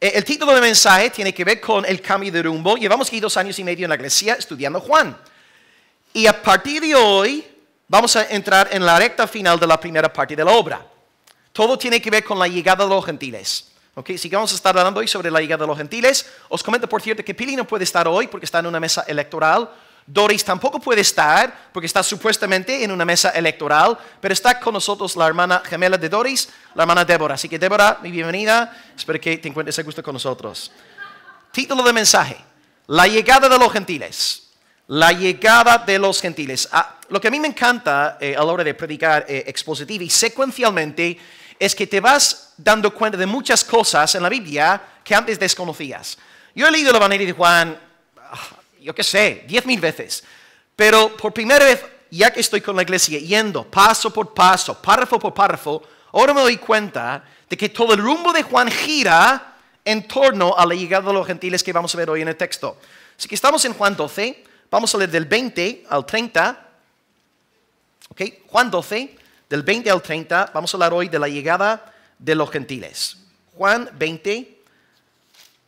Eh, el título del mensaje tiene que ver con el cambio de rumbo. Llevamos aquí dos años y medio en la iglesia estudiando Juan. Y a partir de hoy vamos a entrar en la recta final de la primera parte de la obra. Todo tiene que ver con la llegada de los gentiles. Así si vamos a estar hablando hoy sobre la llegada de los gentiles, os comento por cierto que Pili no puede estar hoy porque está en una mesa electoral Doris tampoco puede estar porque está supuestamente en una mesa electoral, pero está con nosotros la hermana gemela de Doris, la hermana Débora. Así que Débora, mi bienvenida. Espero que te encuentres a gusto con nosotros. Título de mensaje, la llegada de los gentiles. La llegada de los gentiles. Ah, lo que a mí me encanta eh, a la hora de predicar eh, expositivo y secuencialmente es que te vas dando cuenta de muchas cosas en la Biblia que antes desconocías. Yo he leído la Evangelio de Juan ah, yo qué sé, diez mil veces. Pero por primera vez, ya que estoy con la iglesia yendo paso por paso, párrafo por párrafo, ahora me doy cuenta de que todo el rumbo de Juan gira en torno a la llegada de los gentiles que vamos a ver hoy en el texto. Así que estamos en Juan 12, vamos a leer del 20 al 30. Okay, Juan 12, del 20 al 30, vamos a hablar hoy de la llegada de los gentiles. Juan 20,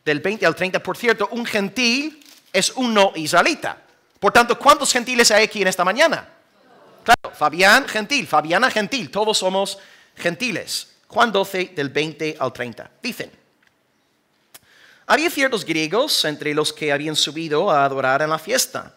del 20 al 30. Por cierto, un gentil es un no israelita. Por tanto, ¿cuántos gentiles hay aquí en esta mañana? Claro, Fabián gentil, Fabiana gentil, todos somos gentiles. Juan 12, del 20 al 30. Dicen, había ciertos griegos entre los que habían subido a adorar en la fiesta.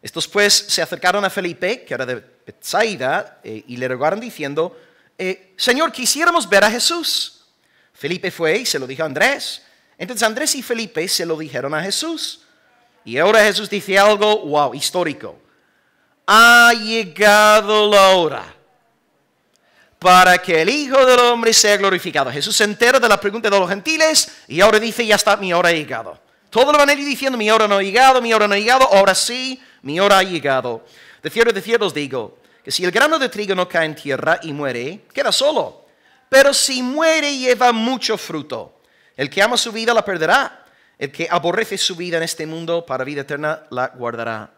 Estos pues se acercaron a Felipe, que era de Bethsaida, eh, y le rogaron diciendo, eh, Señor, quisiéramos ver a Jesús. Felipe fue y se lo dijo a Andrés. Entonces Andrés y Felipe se lo dijeron a Jesús. Y ahora Jesús dice algo, wow, histórico. Ha llegado la hora para que el Hijo del Hombre sea glorificado. Jesús se entera de la pregunta de los gentiles y ahora dice, ya está, mi hora ha llegado. Todo lo van a ir diciendo, mi hora no ha llegado, mi hora no ha llegado, ahora sí, mi hora ha llegado. De cierto, de cierto os digo, que si el grano de trigo no cae en tierra y muere, queda solo. Pero si muere, lleva mucho fruto. El que ama su vida la perderá el que aborrece su vida en este mundo para vida eterna la guardará.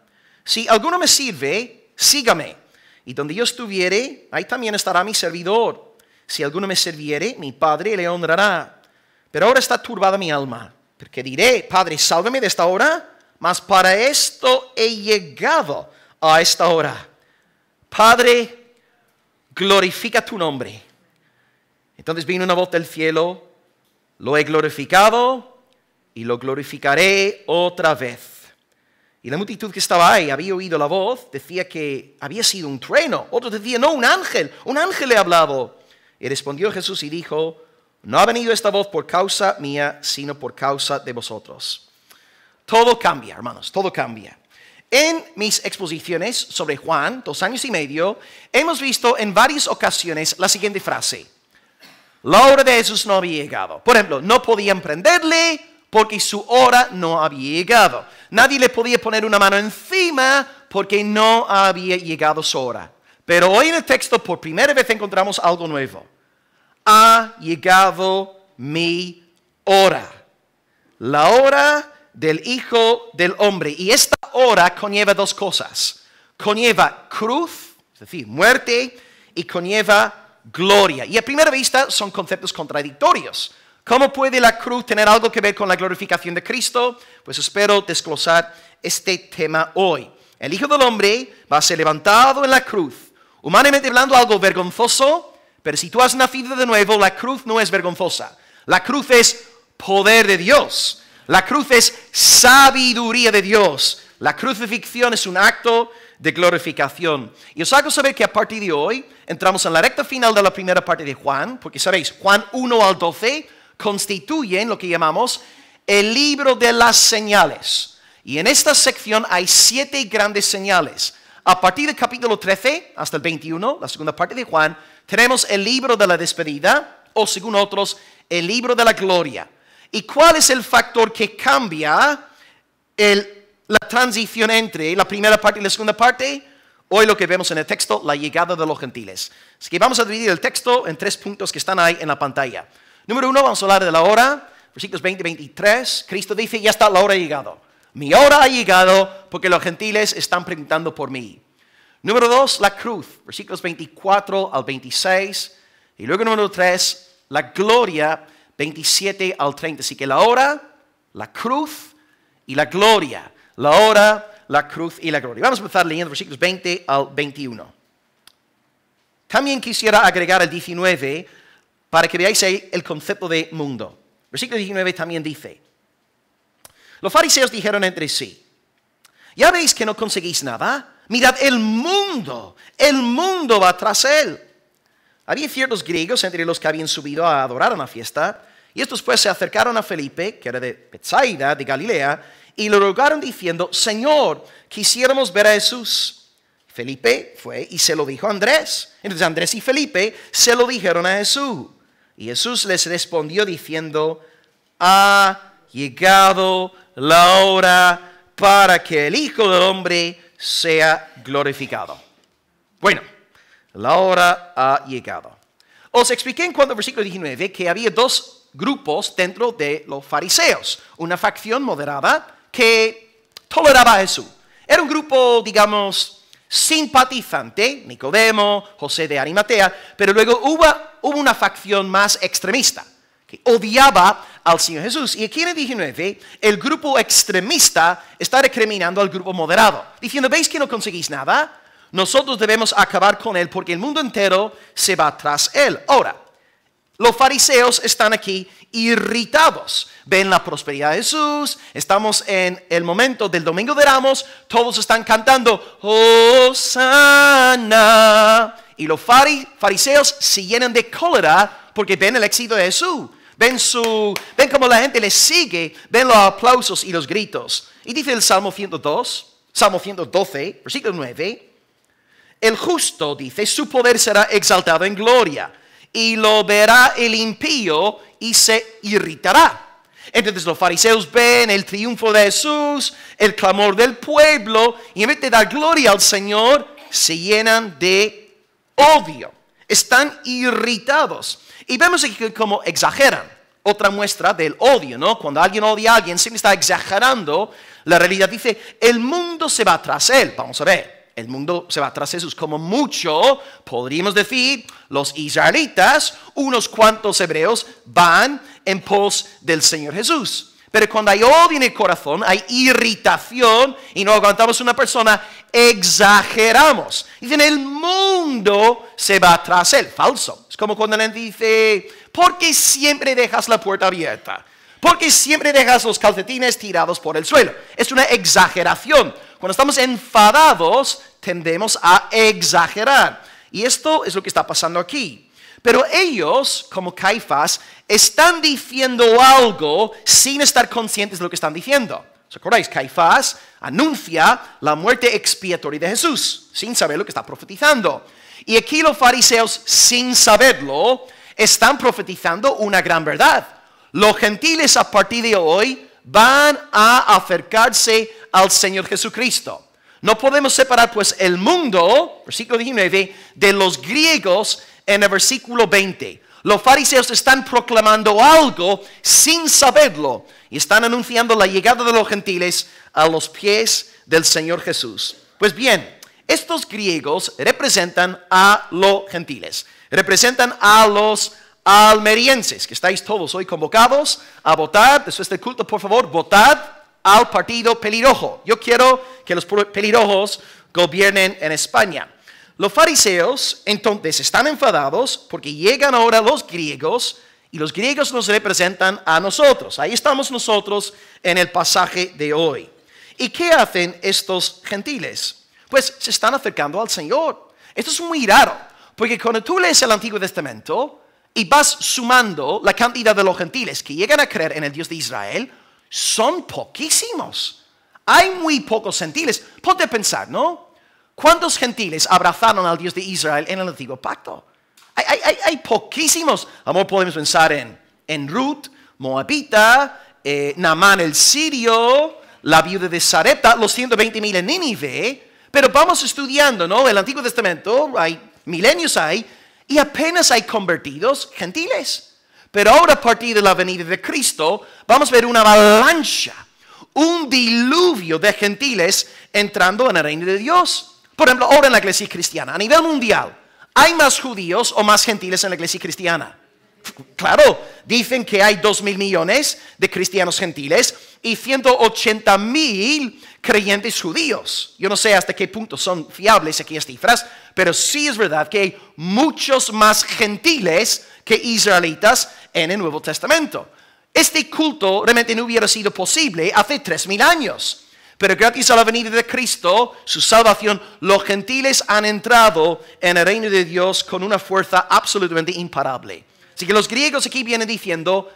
Si alguno me sirve, sígame. Y donde yo estuviere, ahí también estará mi servidor. Si alguno me serviere, mi Padre le honrará. Pero ahora está turbada mi alma, porque diré, Padre, sálvame de esta hora, mas para esto he llegado a esta hora. Padre, glorifica tu nombre. Entonces vino una voz del cielo, lo he glorificado y lo glorificaré otra vez. Y la multitud que estaba ahí había oído la voz, decía que había sido un trueno. Otros decían, no, un ángel, un ángel le ha hablado. Y respondió Jesús y dijo, no ha venido esta voz por causa mía, sino por causa de vosotros. Todo cambia, hermanos, todo cambia. En mis exposiciones sobre Juan, dos años y medio, hemos visto en varias ocasiones la siguiente frase. La hora de Jesús no había llegado. Por ejemplo, no podían prenderle, porque su hora no había llegado. Nadie le podía poner una mano encima porque no había llegado su hora. Pero hoy en el texto por primera vez encontramos algo nuevo. Ha llegado mi hora. La hora del Hijo del Hombre. Y esta hora conlleva dos cosas. Conlleva cruz, es decir, muerte, y conlleva gloria. Y a primera vista son conceptos contradictorios. ¿Cómo puede la cruz tener algo que ver con la glorificación de Cristo? Pues espero desglosar este tema hoy. El Hijo del Hombre va a ser levantado en la cruz. Humanamente hablando, algo vergonzoso, pero si tú has nacido de nuevo, la cruz no es vergonzosa. La cruz es poder de Dios. La cruz es sabiduría de Dios. La crucifixión es un acto de glorificación. Y os hago saber que a partir de hoy entramos en la recta final de la primera parte de Juan, porque sabéis, Juan 1 al 12 constituyen lo que llamamos el libro de las señales. Y en esta sección hay siete grandes señales. A partir del capítulo 13 hasta el 21, la segunda parte de Juan, tenemos el libro de la despedida, o según otros, el libro de la gloria. ¿Y cuál es el factor que cambia la transición entre la primera parte y la segunda parte? Hoy lo que vemos en el texto, la llegada de los gentiles. Así que vamos a dividir el texto en tres puntos que están ahí en la pantalla. Número uno, vamos a hablar de la hora. Versículos 20 y 23. Cristo dice, ya está la hora llegado. Mi hora ha llegado porque los gentiles están preguntando por mí. Número dos, la cruz. Versículos 24 al 26. Y luego número tres, la gloria. 27 al 30. Así que la hora, la cruz y la gloria. La hora, la cruz y la gloria. Vamos a empezar leyendo versículos 20 al 21. También quisiera agregar el 19 para que veáis ahí el concepto de mundo. Versículo 19 también dice, los fariseos dijeron entre sí, ya veis que no conseguís nada, mirad el mundo, el mundo va tras él. Había ciertos griegos entre los que habían subido a adorar a la fiesta, y estos pues se acercaron a Felipe, que era de Bethsaida, de Galilea, y le rogaron diciendo, Señor, quisiéramos ver a Jesús. Felipe fue y se lo dijo a Andrés. Entonces Andrés y Felipe se lo dijeron a Jesús. Y Jesús les respondió diciendo, ha llegado la hora para que el Hijo del Hombre sea glorificado. Bueno, la hora ha llegado. Os expliqué en cuanto al versículo 19 que había dos grupos dentro de los fariseos. Una facción moderada que toleraba a Jesús. Era un grupo, digamos, simpatizante, Nicodemo, José de Arimatea, pero luego hubo, hubo una facción más extremista que odiaba al Señor Jesús. Y aquí en el 19, el grupo extremista está recriminando al grupo moderado, diciendo, ¿veis que no conseguís nada? Nosotros debemos acabar con él porque el mundo entero se va tras él. Ahora, los fariseos están aquí irritados. Ven la prosperidad de Jesús. Estamos en el momento del Domingo de Ramos. Todos están cantando Hosanna. Y los fariseos se llenan de cólera porque ven el éxito de Jesús. Ven, su, ven cómo la gente les sigue. Ven los aplausos y los gritos. Y dice el Salmo 102, Salmo 112, versículo 9. El justo dice, su poder será exaltado en gloria y lo verá el impío y se irritará. Entonces los fariseos ven el triunfo de Jesús, el clamor del pueblo, y en vez de dar gloria al Señor, se llenan de odio. Están irritados. Y vemos aquí cómo exageran. Otra muestra del odio, ¿no? Cuando alguien odia a alguien, siempre está exagerando la realidad. Dice, el mundo se va tras él. Vamos a ver. El mundo se va tras Jesús. Como mucho, podríamos decir, los israelitas, unos cuantos hebreos, van en pos del Señor Jesús. Pero cuando hay odio en el corazón, hay irritación y no aguantamos una persona, exageramos. Y Dicen, el mundo se va tras él. Falso. Es como cuando le dice, ¿por qué siempre dejas la puerta abierta? ¿Por qué siempre dejas los calcetines tirados por el suelo. Es una exageración. Cuando estamos enfadados, tendemos a exagerar. Y esto es lo que está pasando aquí. Pero ellos, como Caifás, están diciendo algo sin estar conscientes de lo que están diciendo. ¿Os acordáis? Caifás anuncia la muerte expiatoria de Jesús, sin saber lo que está profetizando. Y aquí los fariseos, sin saberlo, están profetizando una gran verdad. Los gentiles a partir de hoy van a acercarse al Señor Jesucristo. No podemos separar pues el mundo, versículo 19, de los griegos en el versículo 20. Los fariseos están proclamando algo sin saberlo y están anunciando la llegada de los gentiles a los pies del Señor Jesús. Pues bien, estos griegos representan a los gentiles, representan a los almerienses, que estáis todos hoy convocados a votar, después del culto, por favor, votad al partido pelirrojo. Yo quiero que los pelirrojos gobiernen en España. Los fariseos entonces están enfadados porque llegan ahora los griegos y los griegos nos representan a nosotros. Ahí estamos nosotros en el pasaje de hoy. ¿Y qué hacen estos gentiles? Pues se están acercando al Señor. Esto es muy raro, porque cuando tú lees el Antiguo Testamento y vas sumando la cantidad de los gentiles que llegan a creer en el Dios de Israel, son poquísimos. Hay muy pocos gentiles. Ponte pensar, ¿no? ¿Cuántos gentiles abrazaron al Dios de Israel en el antiguo pacto? Hay, poquísimos. Amor, podemos pensar en, en Ruth, Moabita, eh, Namán el sirio, la viuda de Sarepta, los 120 mil en Nínive. Pero vamos estudiando, ¿no? El Antiguo Testamento, hay milenios ahí y apenas hay convertidos gentiles. Pero ahora a partir de la venida de Cristo vamos a ver una avalancha, un diluvio de gentiles entrando en el reino de Dios. Por ejemplo, ahora en la iglesia cristiana, a nivel mundial, ¿hay más judíos o más gentiles en la iglesia cristiana? Claro, dicen que hay dos mil millones de cristianos gentiles, y 180 mil creyentes judíos. Yo no sé hasta qué punto son fiables aquí estas cifras, pero sí es verdad que hay muchos más gentiles que israelitas en el Nuevo Testamento. Este culto realmente no hubiera sido posible hace 3.000 años. Pero gracias a la venida de Cristo, su salvación, los gentiles han entrado en el reino de Dios con una fuerza absolutamente imparable. Así que los griegos aquí vienen diciendo,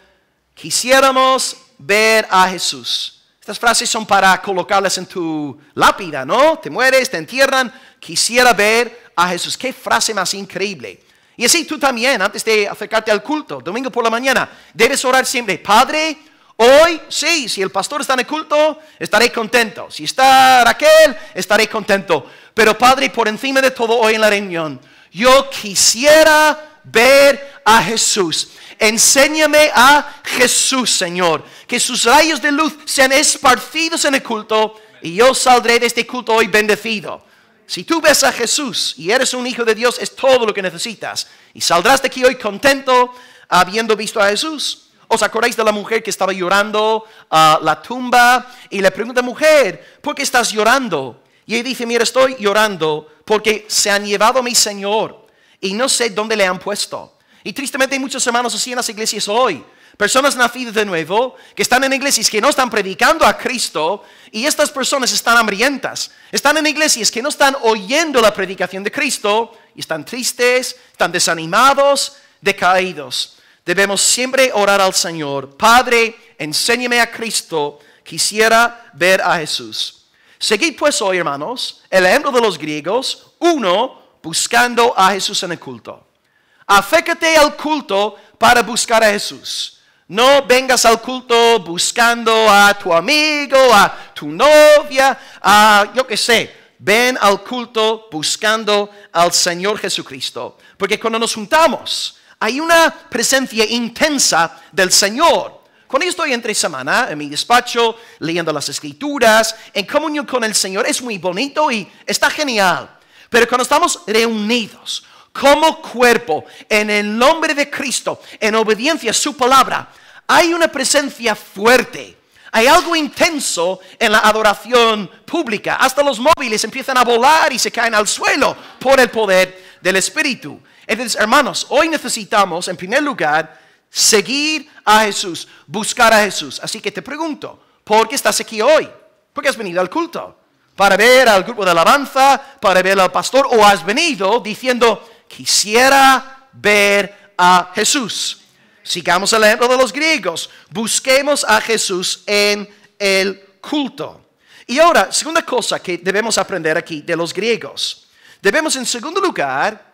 quisiéramos ver a Jesús. Estas frases son para colocarlas en tu lápida, ¿no? Te mueres, te entierran, quisiera ver a Jesús. Qué frase más increíble. Y así tú también, antes de acercarte al culto, domingo por la mañana, debes orar siempre, Padre, Hoy sí, si el pastor está en el culto, estaré contento. Si está Raquel, estaré contento. Pero Padre, por encima de todo hoy en la reunión, yo quisiera ver a Jesús. Enséñame a Jesús, Señor. Que sus rayos de luz sean esparcidos en el culto y yo saldré de este culto hoy bendecido. Si tú ves a Jesús y eres un hijo de Dios, es todo lo que necesitas. Y saldrás de aquí hoy contento habiendo visto a Jesús. ¿Os acordáis de la mujer que estaba llorando a la tumba? Y le pregunta, mujer, ¿por qué estás llorando? Y ella dice, mira, estoy llorando porque se han llevado a mi Señor y no sé dónde le han puesto. Y tristemente hay muchos hermanos así en las iglesias hoy. Personas nacidas de nuevo, que están en iglesias que no están predicando a Cristo, y estas personas están hambrientas. Están en iglesias que no están oyendo la predicación de Cristo, y están tristes, están desanimados, decaídos. Debemos siempre orar al Señor. Padre, enséñeme a Cristo. Quisiera ver a Jesús. Seguid pues hoy, hermanos, el ejemplo de los griegos. Uno, buscando a Jesús en el culto. Afécate al culto para buscar a Jesús. No vengas al culto buscando a tu amigo, a tu novia, a yo qué sé. Ven al culto buscando al Señor Jesucristo. Porque cuando nos juntamos, hay una presencia intensa del Señor. Cuando yo estoy entre semana en mi despacho, leyendo las escrituras, en comunión con el Señor, es muy bonito y está genial. Pero cuando estamos reunidos como cuerpo en el nombre de Cristo, en obediencia a su palabra, hay una presencia fuerte. Hay algo intenso en la adoración pública. Hasta los móviles empiezan a volar y se caen al suelo por el poder del Espíritu. Entonces, hermanos, hoy necesitamos, en primer lugar, seguir a Jesús, buscar a Jesús. Así que te pregunto, ¿por qué estás aquí hoy? ¿Por qué has venido al culto? para ver al grupo de alabanza, para ver al pastor, o has venido diciendo, quisiera ver a Jesús. Sigamos el ejemplo de los griegos, busquemos a Jesús en el culto. Y ahora, segunda cosa que debemos aprender aquí de los griegos. Debemos en segundo lugar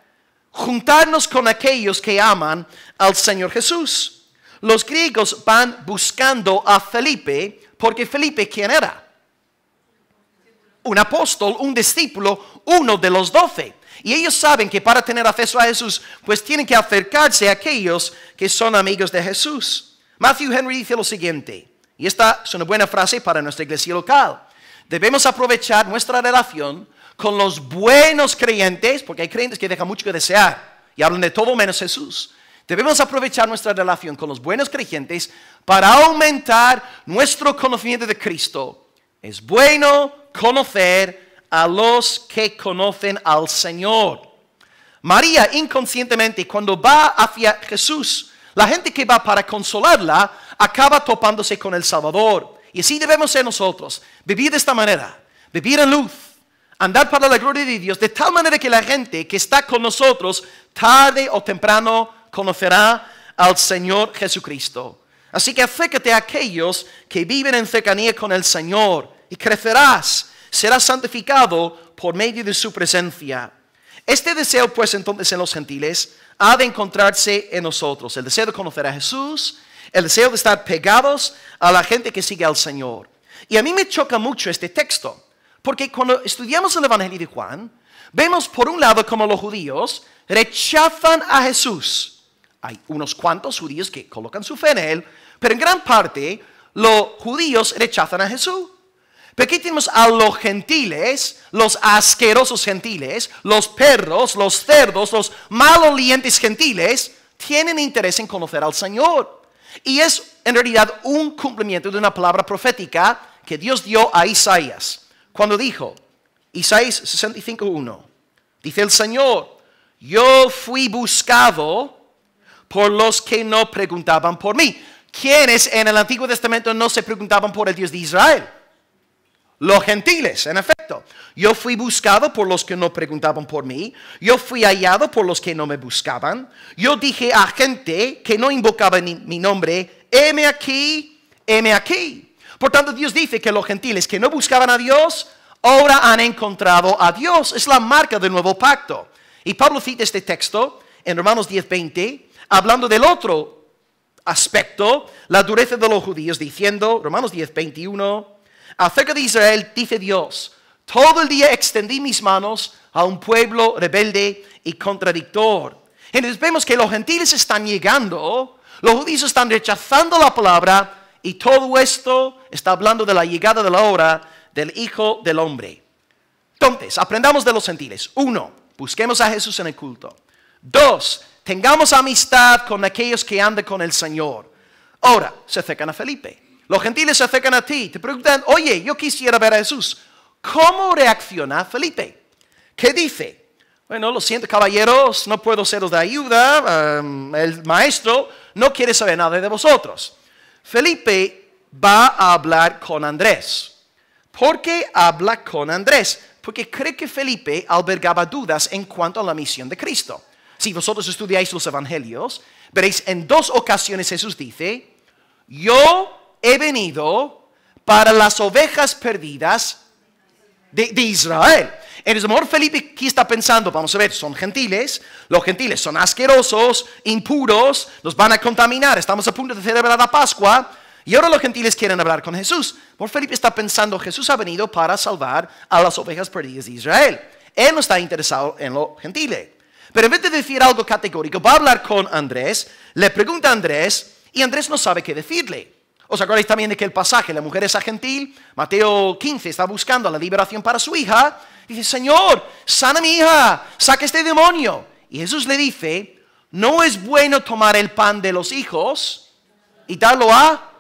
juntarnos con aquellos que aman al Señor Jesús. Los griegos van buscando a Felipe porque Felipe, ¿quién era? un apóstol, un discípulo, uno de los doce. Y ellos saben que para tener acceso a Jesús, pues tienen que acercarse a aquellos que son amigos de Jesús. Matthew Henry dice lo siguiente, y esta es una buena frase para nuestra iglesia local. Debemos aprovechar nuestra relación con los buenos creyentes, porque hay creyentes que dejan mucho que desear y hablan de todo menos Jesús. Debemos aprovechar nuestra relación con los buenos creyentes para aumentar nuestro conocimiento de Cristo es bueno conocer a los que conocen al Señor. María inconscientemente cuando va hacia Jesús, la gente que va para consolarla acaba topándose con el Salvador. Y así debemos ser nosotros, vivir de esta manera, vivir en luz, andar para la gloria de Dios, de tal manera que la gente que está con nosotros tarde o temprano conocerá al Señor Jesucristo. Así que acércate a aquellos que viven en cercanía con el Señor y crecerás, serás santificado por medio de su presencia. Este deseo pues entonces en los gentiles ha de encontrarse en nosotros, el deseo de conocer a Jesús, el deseo de estar pegados a la gente que sigue al Señor. Y a mí me choca mucho este texto, porque cuando estudiamos el Evangelio de Juan, vemos por un lado como los judíos rechazan a Jesús hay unos cuantos judíos que colocan su fe en él, pero en gran parte los judíos rechazan a Jesús. Pero aquí tenemos a los gentiles, los asquerosos gentiles, los perros, los cerdos, los malolientes gentiles, tienen interés en conocer al Señor. Y es en realidad un cumplimiento de una palabra profética que Dios dio a Isaías, cuando dijo, Isaías 65.1, dice el Señor, yo fui buscado por los que no preguntaban por mí. ¿Quiénes en el Antiguo Testamento no se preguntaban por el Dios de Israel? Los gentiles, en efecto. Yo fui buscado por los que no preguntaban por mí. Yo fui hallado por los que no me buscaban. Yo dije a gente que no invocaba mi nombre, heme aquí, heme aquí. Por tanto, Dios dice que los gentiles que no buscaban a Dios, ahora han encontrado a Dios. Es la marca del nuevo pacto. Y Pablo cita este texto en Romanos 10:20 hablando del otro aspecto, la dureza de los judíos, diciendo, Romanos 10, 21, acerca de Israel, dice Dios, todo el día extendí mis manos a un pueblo rebelde y contradictor. Entonces vemos que los gentiles están llegando, los judíos están rechazando la palabra y todo esto está hablando de la llegada de la hora del Hijo del Hombre. Entonces, aprendamos de los gentiles. Uno, busquemos a Jesús en el culto. Dos, tengamos amistad con aquellos que andan con el Señor. Ahora, se acercan a Felipe. Los gentiles se acercan a ti. Te preguntan, oye, yo quisiera ver a Jesús. ¿Cómo reacciona Felipe? ¿Qué dice? Bueno, lo siento, caballeros, no puedo seros de ayuda. Em, el maestro no quiere saber nada de vosotros. Felipe va a hablar con Andrés. ¿Por qué habla con Andrés? Porque cree que Felipe albergaba dudas en cuanto a la misión de Cristo. Si vosotros estudiáis los evangelios, veréis en dos ocasiones Jesús dice, yo he venido para las ovejas perdidas de, Israel. el amor Felipe aquí está pensando, vamos a ver, son gentiles, los gentiles son asquerosos, impuros, los van a contaminar, estamos a punto de celebrar la Pascua, y ahora los gentiles quieren hablar con Jesús. Por Felipe está pensando, Jesús ha venido para salvar a las ovejas perdidas de Israel. Él no está interesado en lo gentiles. Pero en vez de decir algo categórico, va a hablar con Andrés, le pregunta a Andrés y Andrés no sabe qué decirle. ¿Os acordáis también de que el pasaje, la mujer es gentil, Mateo 15, está buscando la liberación para su hija? Dice, Señor, sana mi hija, saque este demonio. Y Jesús le dice, no es bueno tomar el pan de los hijos y darlo a,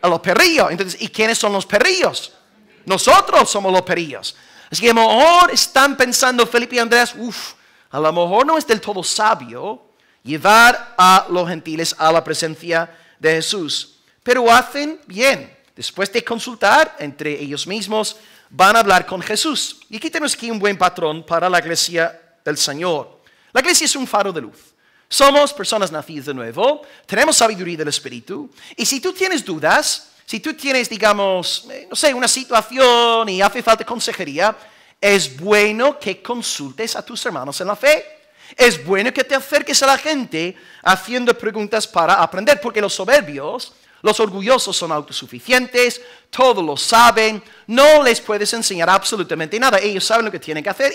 a los perrillos. Entonces, ¿y quiénes son los perrillos? Nosotros somos los perrillos. Así que a mejor están pensando Felipe y Andrés, uff, a lo mejor no es del todo sabio llevar a los gentiles a la presencia de Jesús, pero hacen bien. Después de consultar entre ellos mismos, van a hablar con Jesús. Y aquí tenemos aquí un buen patrón para la iglesia del Señor. La iglesia es un faro de luz. Somos personas nacidas de nuevo, tenemos sabiduría del Espíritu, y si tú tienes dudas, si tú tienes, digamos, eh, no sé, una situación y hace falta consejería, es bueno que consultes a tus hermanos en la fe. Es bueno que te acerques a la gente haciendo preguntas para aprender, porque los soberbios, los orgullosos son autosuficientes, todos lo saben, no les puedes enseñar absolutamente nada, ellos saben lo que tienen que hacer,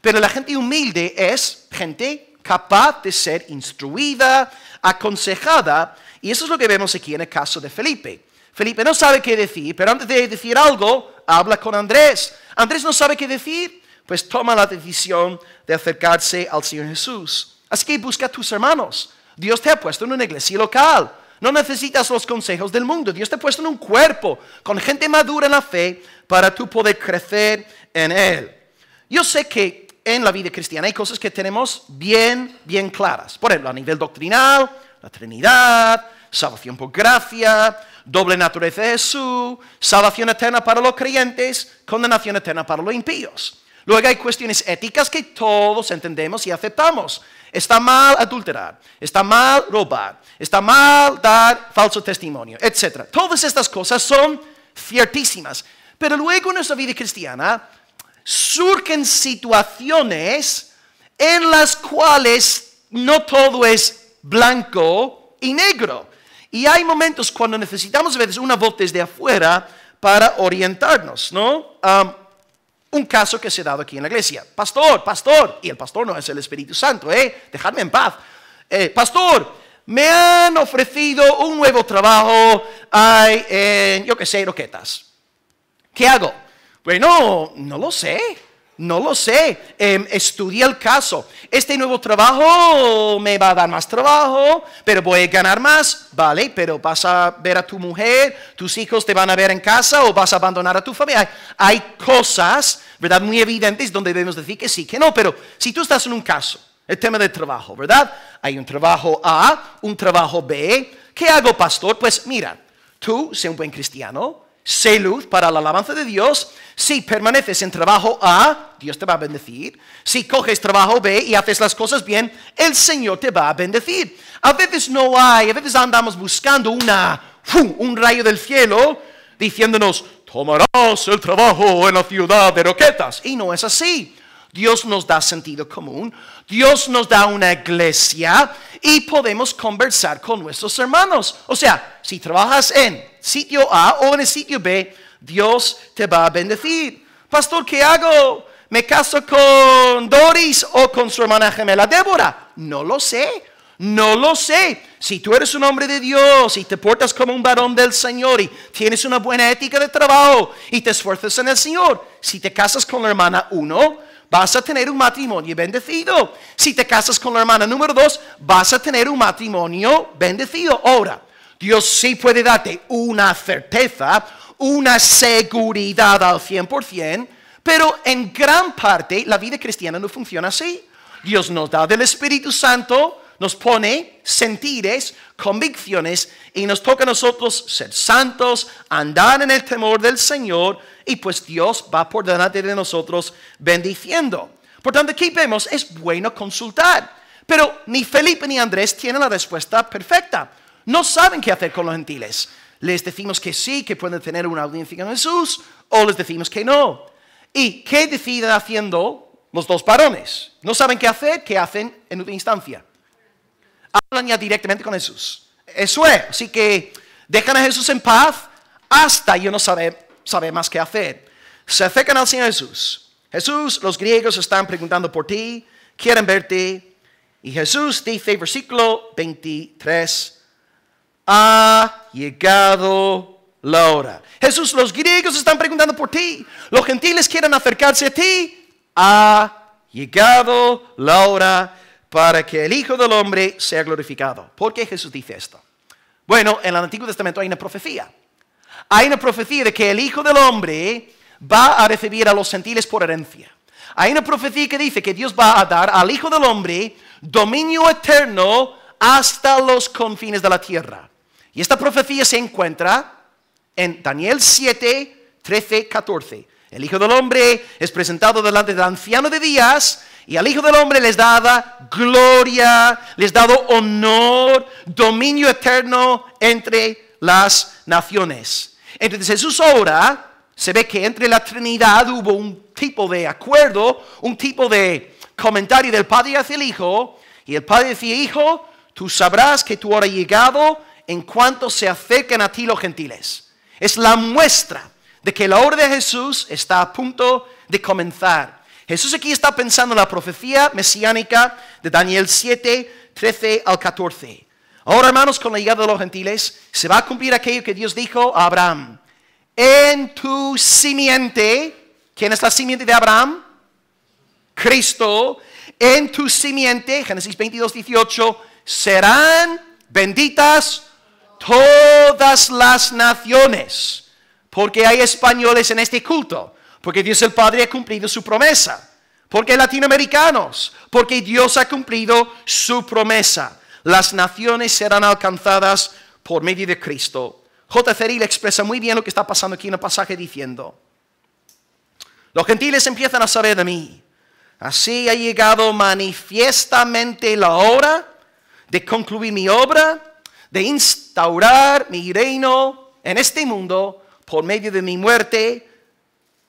pero la gente humilde es gente capaz de ser instruida, aconsejada, y eso es lo que vemos aquí en el caso de Felipe. Felipe no sabe qué decir, pero antes de decir algo, habla con Andrés. Andrés no sabe qué decir, pues toma la decisión de acercarse al Señor Jesús. Así que busca a tus hermanos. Dios te ha puesto en una iglesia local. No necesitas los consejos del mundo. Dios te ha puesto en un cuerpo con gente madura en la fe para tú poder crecer en Él. Yo sé que en la vida cristiana hay cosas que tenemos bien, bien claras. Por ejemplo, a nivel doctrinal, la Trinidad, salvación por gracia, doble naturaleza de Jesús, salvación eterna para los creyentes, condenación eterna para los impíos. Luego hay cuestiones éticas que todos entendemos y aceptamos. Está mal adulterar, está mal robar, está mal dar falso testimonio, etc. Todas estas cosas son ciertísimas. Pero luego en nuestra vida cristiana surgen situaciones en las cuales no todo es blanco y negro. Y hay momentos cuando necesitamos a veces una voz desde afuera para orientarnos, ¿no? un caso que se ha dado aquí en la iglesia. Pastor, pastor, y el pastor no es el Espíritu Santo, ¿eh? Dejadme en paz. Eh, pastor, me han ofrecido un nuevo trabajo, hay, eh, yo qué sé, roquetas. ¿Qué hago? Bueno, no lo sé. No lo sé, em, estudia el caso. Este nuevo trabajo me va a dar más trabajo, pero voy a ganar más, ¿vale? Pero vas a ver a tu mujer, tus hijos te van a ver en casa o vas a abandonar a tu familia. Hay, cosas, ¿verdad? Muy evidentes donde debemos decir que sí, que no, pero si tú estás en un caso, el tema del trabajo, ¿verdad? Hay un trabajo A, un trabajo B. ¿Qué hago, pastor? Pues mira, tú, sé un buen cristiano, sé luz para la alabanza de Dios. Si permaneces en trabajo A, Dios te va a bendecir. Si coges trabajo B y haces las cosas bien, el Señor te va a bendecir. A veces no hay, a veces andamos buscando una, un rayo del cielo diciéndonos, tomarás el trabajo en la ciudad de Roquetas. Y no es así. Dios nos da sentido común, Dios nos da una iglesia y podemos conversar con nuestros hermanos. O sea, si trabajas en sitio A o en el sitio B, Dios te va a bendecir. Pastor, ¿qué hago? ¿Me caso con Doris o con su hermana gemela Débora? No lo sé. No lo sé. Si tú eres un hombre de Dios y te portas como un varón del Señor y tienes una buena ética de trabajo y te esfuerzas en el Señor, si te casas con la hermana 1, vas a tener un matrimonio bendecido. Si te casas con la hermana número 2, vas a tener un matrimonio bendecido. Ahora, Dios sí puede darte una certeza, una seguridad al 100%, pero en gran parte la vida cristiana no funciona así. Dios nos da del Espíritu Santo, nos pone sentires, convicciones y nos toca a nosotros ser santos, andar en el temor del Señor y pues Dios va por delante de nosotros bendiciendo. Por tanto, aquí vemos, es bueno consultar, pero ni Felipe ni Andrés tienen la respuesta perfecta no saben qué hacer con los gentiles. Les decimos que sí, que pueden tener una audiencia con Jesús, o les decimos que no. ¿Y qué deciden haciendo los dos varones? No saben qué hacer, ¿qué hacen en una instancia? Hablan ya directamente con Jesús. Eso es, así que dejan a Jesús en paz hasta yo no sabe, sabe más qué hacer. Se acercan al Señor Jesús. Jesús, los griegos están preguntando por ti, quieren verte. Y Jesús dice, versículo 23, ha llegado la hora. Jesús, los griegos están preguntando por ti. Los gentiles quieren acercarse a ti. Ha llegado la hora para que el Hijo del Hombre sea glorificado. ¿Por qué Jesús dice esto? Bueno, en el Antiguo Testamento hay una profecía. Hay una profecía de que el Hijo del Hombre va a recibir a los gentiles por herencia. Hay una profecía que dice que Dios va a dar al Hijo del Hombre dominio eterno hasta los confines de la tierra. Y esta profecía se encuentra en Daniel 7, 13, 14. El Hijo del Hombre es presentado delante del anciano de días y al Hijo del Hombre les dada gloria, les dado honor, dominio eterno entre las naciones. Entonces Jesús ahora se ve que entre la Trinidad hubo un tipo de acuerdo, un tipo de comentario del Padre hacia el Hijo. Y el Padre decía, Hijo, tú sabrás que tú ahora llegado en cuanto se acerquen a ti los gentiles. Es la muestra de que la obra de Jesús está a punto de comenzar. Jesús aquí está pensando en la profecía mesiánica de Daniel 7, 13 al 14. Ahora, hermanos, con la llegada de los gentiles, se va a cumplir aquello que Dios dijo a Abraham. En tu simiente, ¿quién es la simiente de Abraham? Cristo. En tu simiente, Génesis 22, 18, serán benditas todas las naciones, porque hay españoles en este culto, porque Dios el Padre ha cumplido su promesa, porque latinoamericanos, porque Dios ha cumplido su promesa. Las naciones serán alcanzadas por medio de Cristo. J. le expresa muy bien lo que está pasando aquí en el pasaje diciendo, los gentiles empiezan a saber de mí. Así ha llegado manifiestamente la hora de concluir mi obra de instaurar mi reino en este mundo por medio de mi muerte,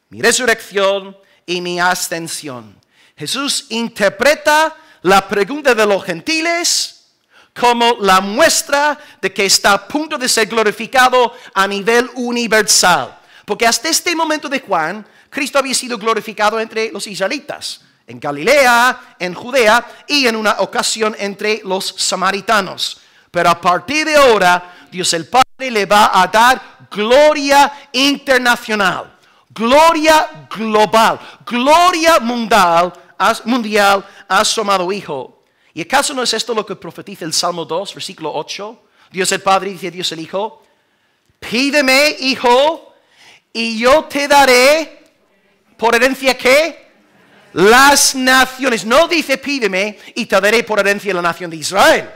mi resurrección y mi ascensión. Jesús interpreta la pregunta de los gentiles como la muestra de que está a punto de ser glorificado a nivel universal. Porque hasta este momento de Juan, Cristo había sido glorificado entre los israelitas, en Galilea, en Judea y en una ocasión entre los samaritanos. Pero a partir de ahora, Dios el Padre le va a dar gloria internacional, gloria global, gloria mundial, mundial a su amado Hijo. ¿Y acaso no es esto lo que profetiza el Salmo 2, versículo 8? Dios el Padre dice a Dios el Hijo, pídeme, Hijo, y yo te daré por herencia qué? las naciones. No dice pídeme y te daré por herencia la nación de Israel.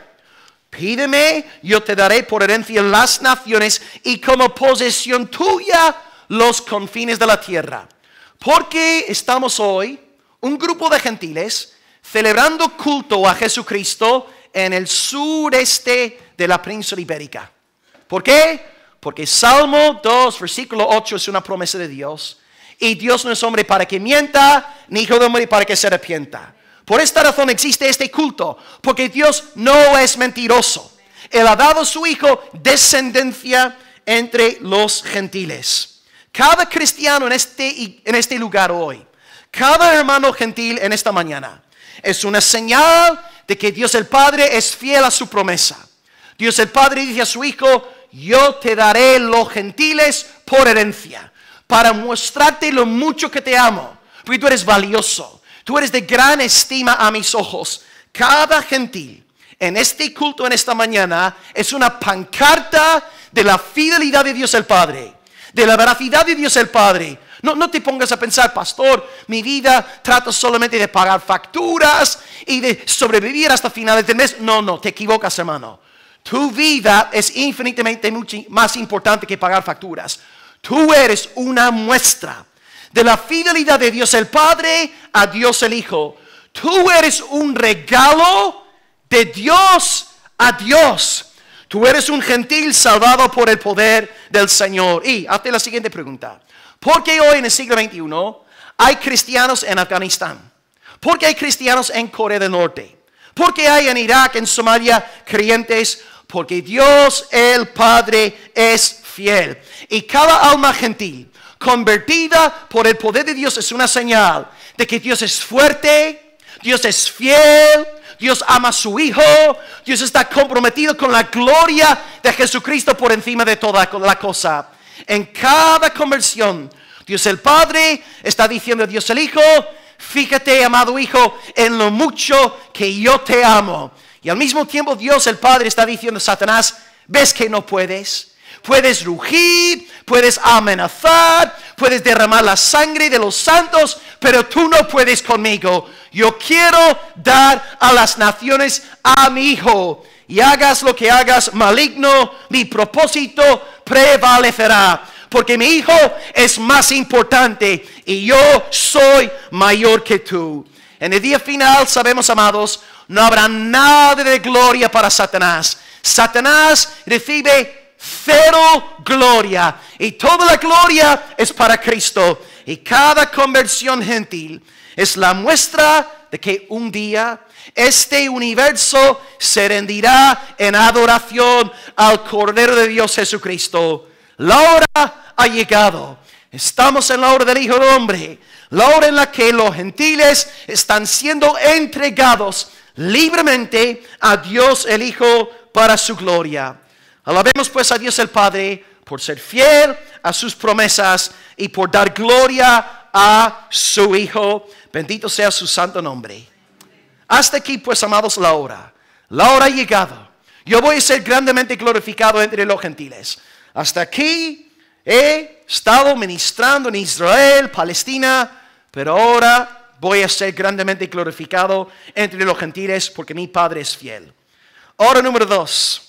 Pídeme, yo te daré por herencia las naciones y como posesión tuya los confines de la tierra. Porque estamos hoy, un grupo de gentiles, celebrando culto a Jesucristo en el sureste de la península ibérica. ¿Por qué? Porque Salmo 2, versículo 8 es una promesa de Dios. Y Dios no es hombre para que mienta, ni hijo de hombre para que se arrepienta. Por esta razón existe este culto, porque Dios no es mentiroso. Él ha dado a su Hijo descendencia entre los gentiles. Cada cristiano en este, en este lugar hoy, cada hermano gentil en esta mañana, es una señal de que Dios el Padre es fiel a su promesa. Dios el Padre dice a su Hijo, yo te daré los gentiles por herencia, para mostrarte lo mucho que te amo, porque tú eres valioso Tú eres de gran estima a mis ojos. Cada gentil en este culto, en esta mañana, es una pancarta de la fidelidad de Dios el Padre, de la veracidad de Dios el Padre. No, no te pongas a pensar, pastor, mi vida trata solamente de pagar facturas y de sobrevivir hasta finales del mes. No, no, te equivocas, hermano. Tu vida es infinitamente más importante que pagar facturas. Tú eres una muestra de la fidelidad de Dios el Padre a Dios el Hijo. Tú eres un regalo de Dios a Dios. Tú eres un gentil salvado por el poder del Señor. Y hazte la siguiente pregunta. ¿Por qué hoy en el siglo XXI hay cristianos en Afganistán? ¿Por qué hay cristianos en Corea del Norte? ¿Por qué hay en Irak, en Somalia, creyentes? Porque Dios el Padre es fiel. Y cada alma gentil, convertida por el poder de Dios es una señal de que Dios es fuerte, Dios es fiel, Dios ama a su Hijo, Dios está comprometido con la gloria de Jesucristo por encima de toda la cosa. En cada conversión, Dios el Padre está diciendo a Dios el Hijo, fíjate, amado Hijo, en lo mucho que yo te amo. Y al mismo tiempo Dios el Padre está diciendo a Satanás, ¿ves que no puedes? puedes rugir, puedes amenazar, puedes derramar la sangre de los santos, pero tú no puedes conmigo. Yo quiero dar a las naciones a mi hijo. Y hagas lo que hagas, maligno, mi propósito prevalecerá. Porque mi hijo es más importante y yo soy mayor que tú. En el día final, sabemos, amados, no habrá nada de gloria para Satanás. Satanás recibe cero gloria. Y toda la gloria es para Cristo. Y cada conversión gentil es la muestra de que un día este universo se rendirá en adoración al Cordero de Dios Jesucristo. La hora ha llegado. Estamos en la hora del Hijo del Hombre. La hora en la que los gentiles están siendo entregados libremente a Dios el Hijo para su gloria. Alabemos pues a Dios el Padre por ser fiel a sus promesas y por dar gloria a su Hijo. Bendito sea su santo nombre. Hasta aquí pues, amados, la hora. La hora ha llegado. Yo voy a ser grandemente glorificado entre los gentiles. Hasta aquí he estado ministrando en Israel, Palestina, pero ahora voy a ser grandemente glorificado entre los gentiles porque mi Padre es fiel. Hora número dos.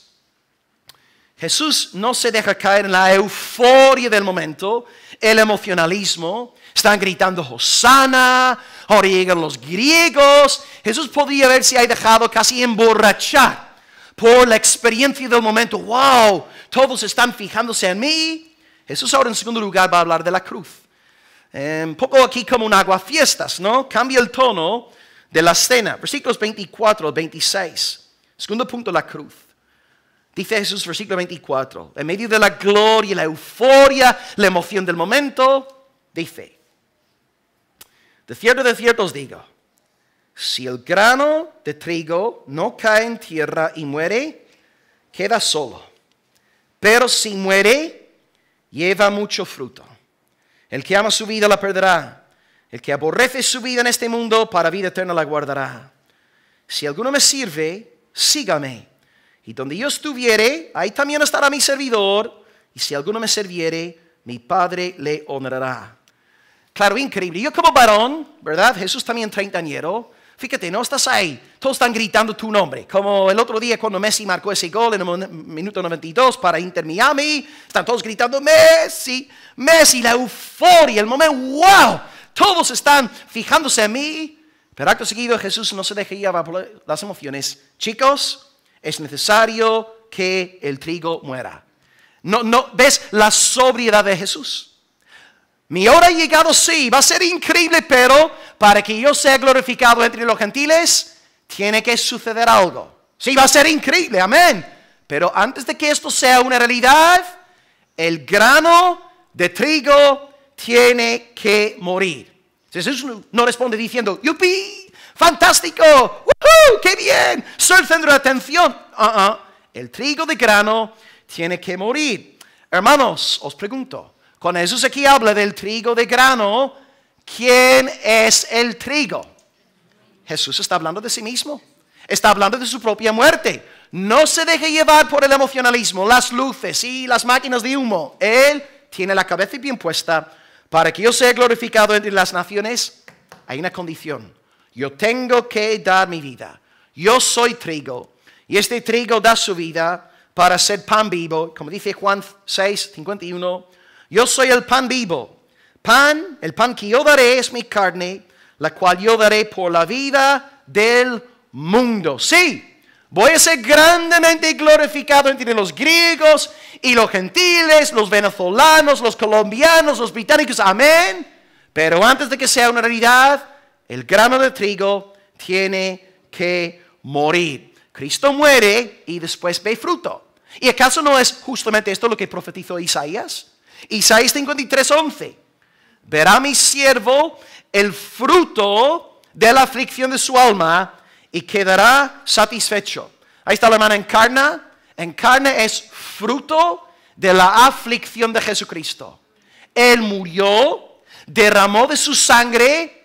Jesús no se deja caer en la euforia del momento, el emocionalismo. Están gritando Hosana, ahora llegan los griegos. Jesús podría haberse ahí dejado casi emborrachar por la experiencia del momento. ¡Wow! Todos están fijándose en mí. Jesús ahora en segundo lugar va a hablar de la cruz. Eh, un poco aquí como un agua fiestas, ¿no? Cambia el tono de la escena. Versículos 24 26. Segundo punto, la cruz. Dice Jesús, versículo 24, en medio de la gloria, la euforia, la emoción del momento, dice, de cierto, de cierto os digo, si el grano de trigo no cae en tierra y muere, queda solo, pero si muere, lleva mucho fruto. El que ama su vida la perderá, el que aborrece su vida en este mundo para vida eterna la guardará. Si alguno me sirve, sígame. Y donde yo estuviere, ahí también estará mi servidor. Y si alguno me serviere, mi Padre le honrará. Claro, increíble. Yo como varón, ¿verdad? Jesús también treintañero. Fíjate, no estás ahí. Todos están gritando tu nombre. Como el otro día cuando Messi marcó ese gol en el minuto 92 para Inter Miami. Están todos gritando, Messi, Messi, la euforia, el momento, wow. Todos están fijándose en mí. Pero acto seguido Jesús no se deja llevar por las emociones. Chicos, es necesario que el trigo muera. No, no, ¿Ves la sobriedad de Jesús? Mi hora ha llegado, sí, va a ser increíble, pero para que yo sea glorificado entre los gentiles, tiene que suceder algo. Sí, va a ser increíble, amén. Pero antes de que esto sea una realidad, el grano de trigo tiene que morir. Jesús no responde diciendo, yupi, fantástico, ¡Woohoo! qué bien, soy el centro de atención. Uh-uh. El trigo de grano tiene que morir. Hermanos, os pregunto, Con Jesús aquí habla del trigo de grano, ¿quién es el trigo? Jesús está hablando de sí mismo, está hablando de su propia muerte. No se deje llevar por el emocionalismo, las luces y las máquinas de humo. Él tiene la cabeza bien puesta para que yo sea glorificado entre las naciones. Hay una condición, yo tengo que dar mi vida. Yo soy trigo. Y este trigo da su vida para ser pan vivo. Como dice Juan 6, 51. Yo soy el pan vivo. Pan, el pan que yo daré es mi carne, la cual yo daré por la vida del mundo. Sí, Voy a ser grandemente glorificado entre los griegos y los gentiles, los venezolanos, los colombianos, los británicos. Amén. Pero antes de que sea una realidad, el grano de trigo tiene que morir. Cristo muere y después ve fruto. ¿Y acaso no es justamente esto lo que profetizó Isaías? Isaías 53, Verá mi siervo el fruto de la aflicción de su alma y quedará satisfecho. Ahí está la hermana encarna. carne es fruto de la aflicción de Jesucristo. Él murió, derramó de su sangre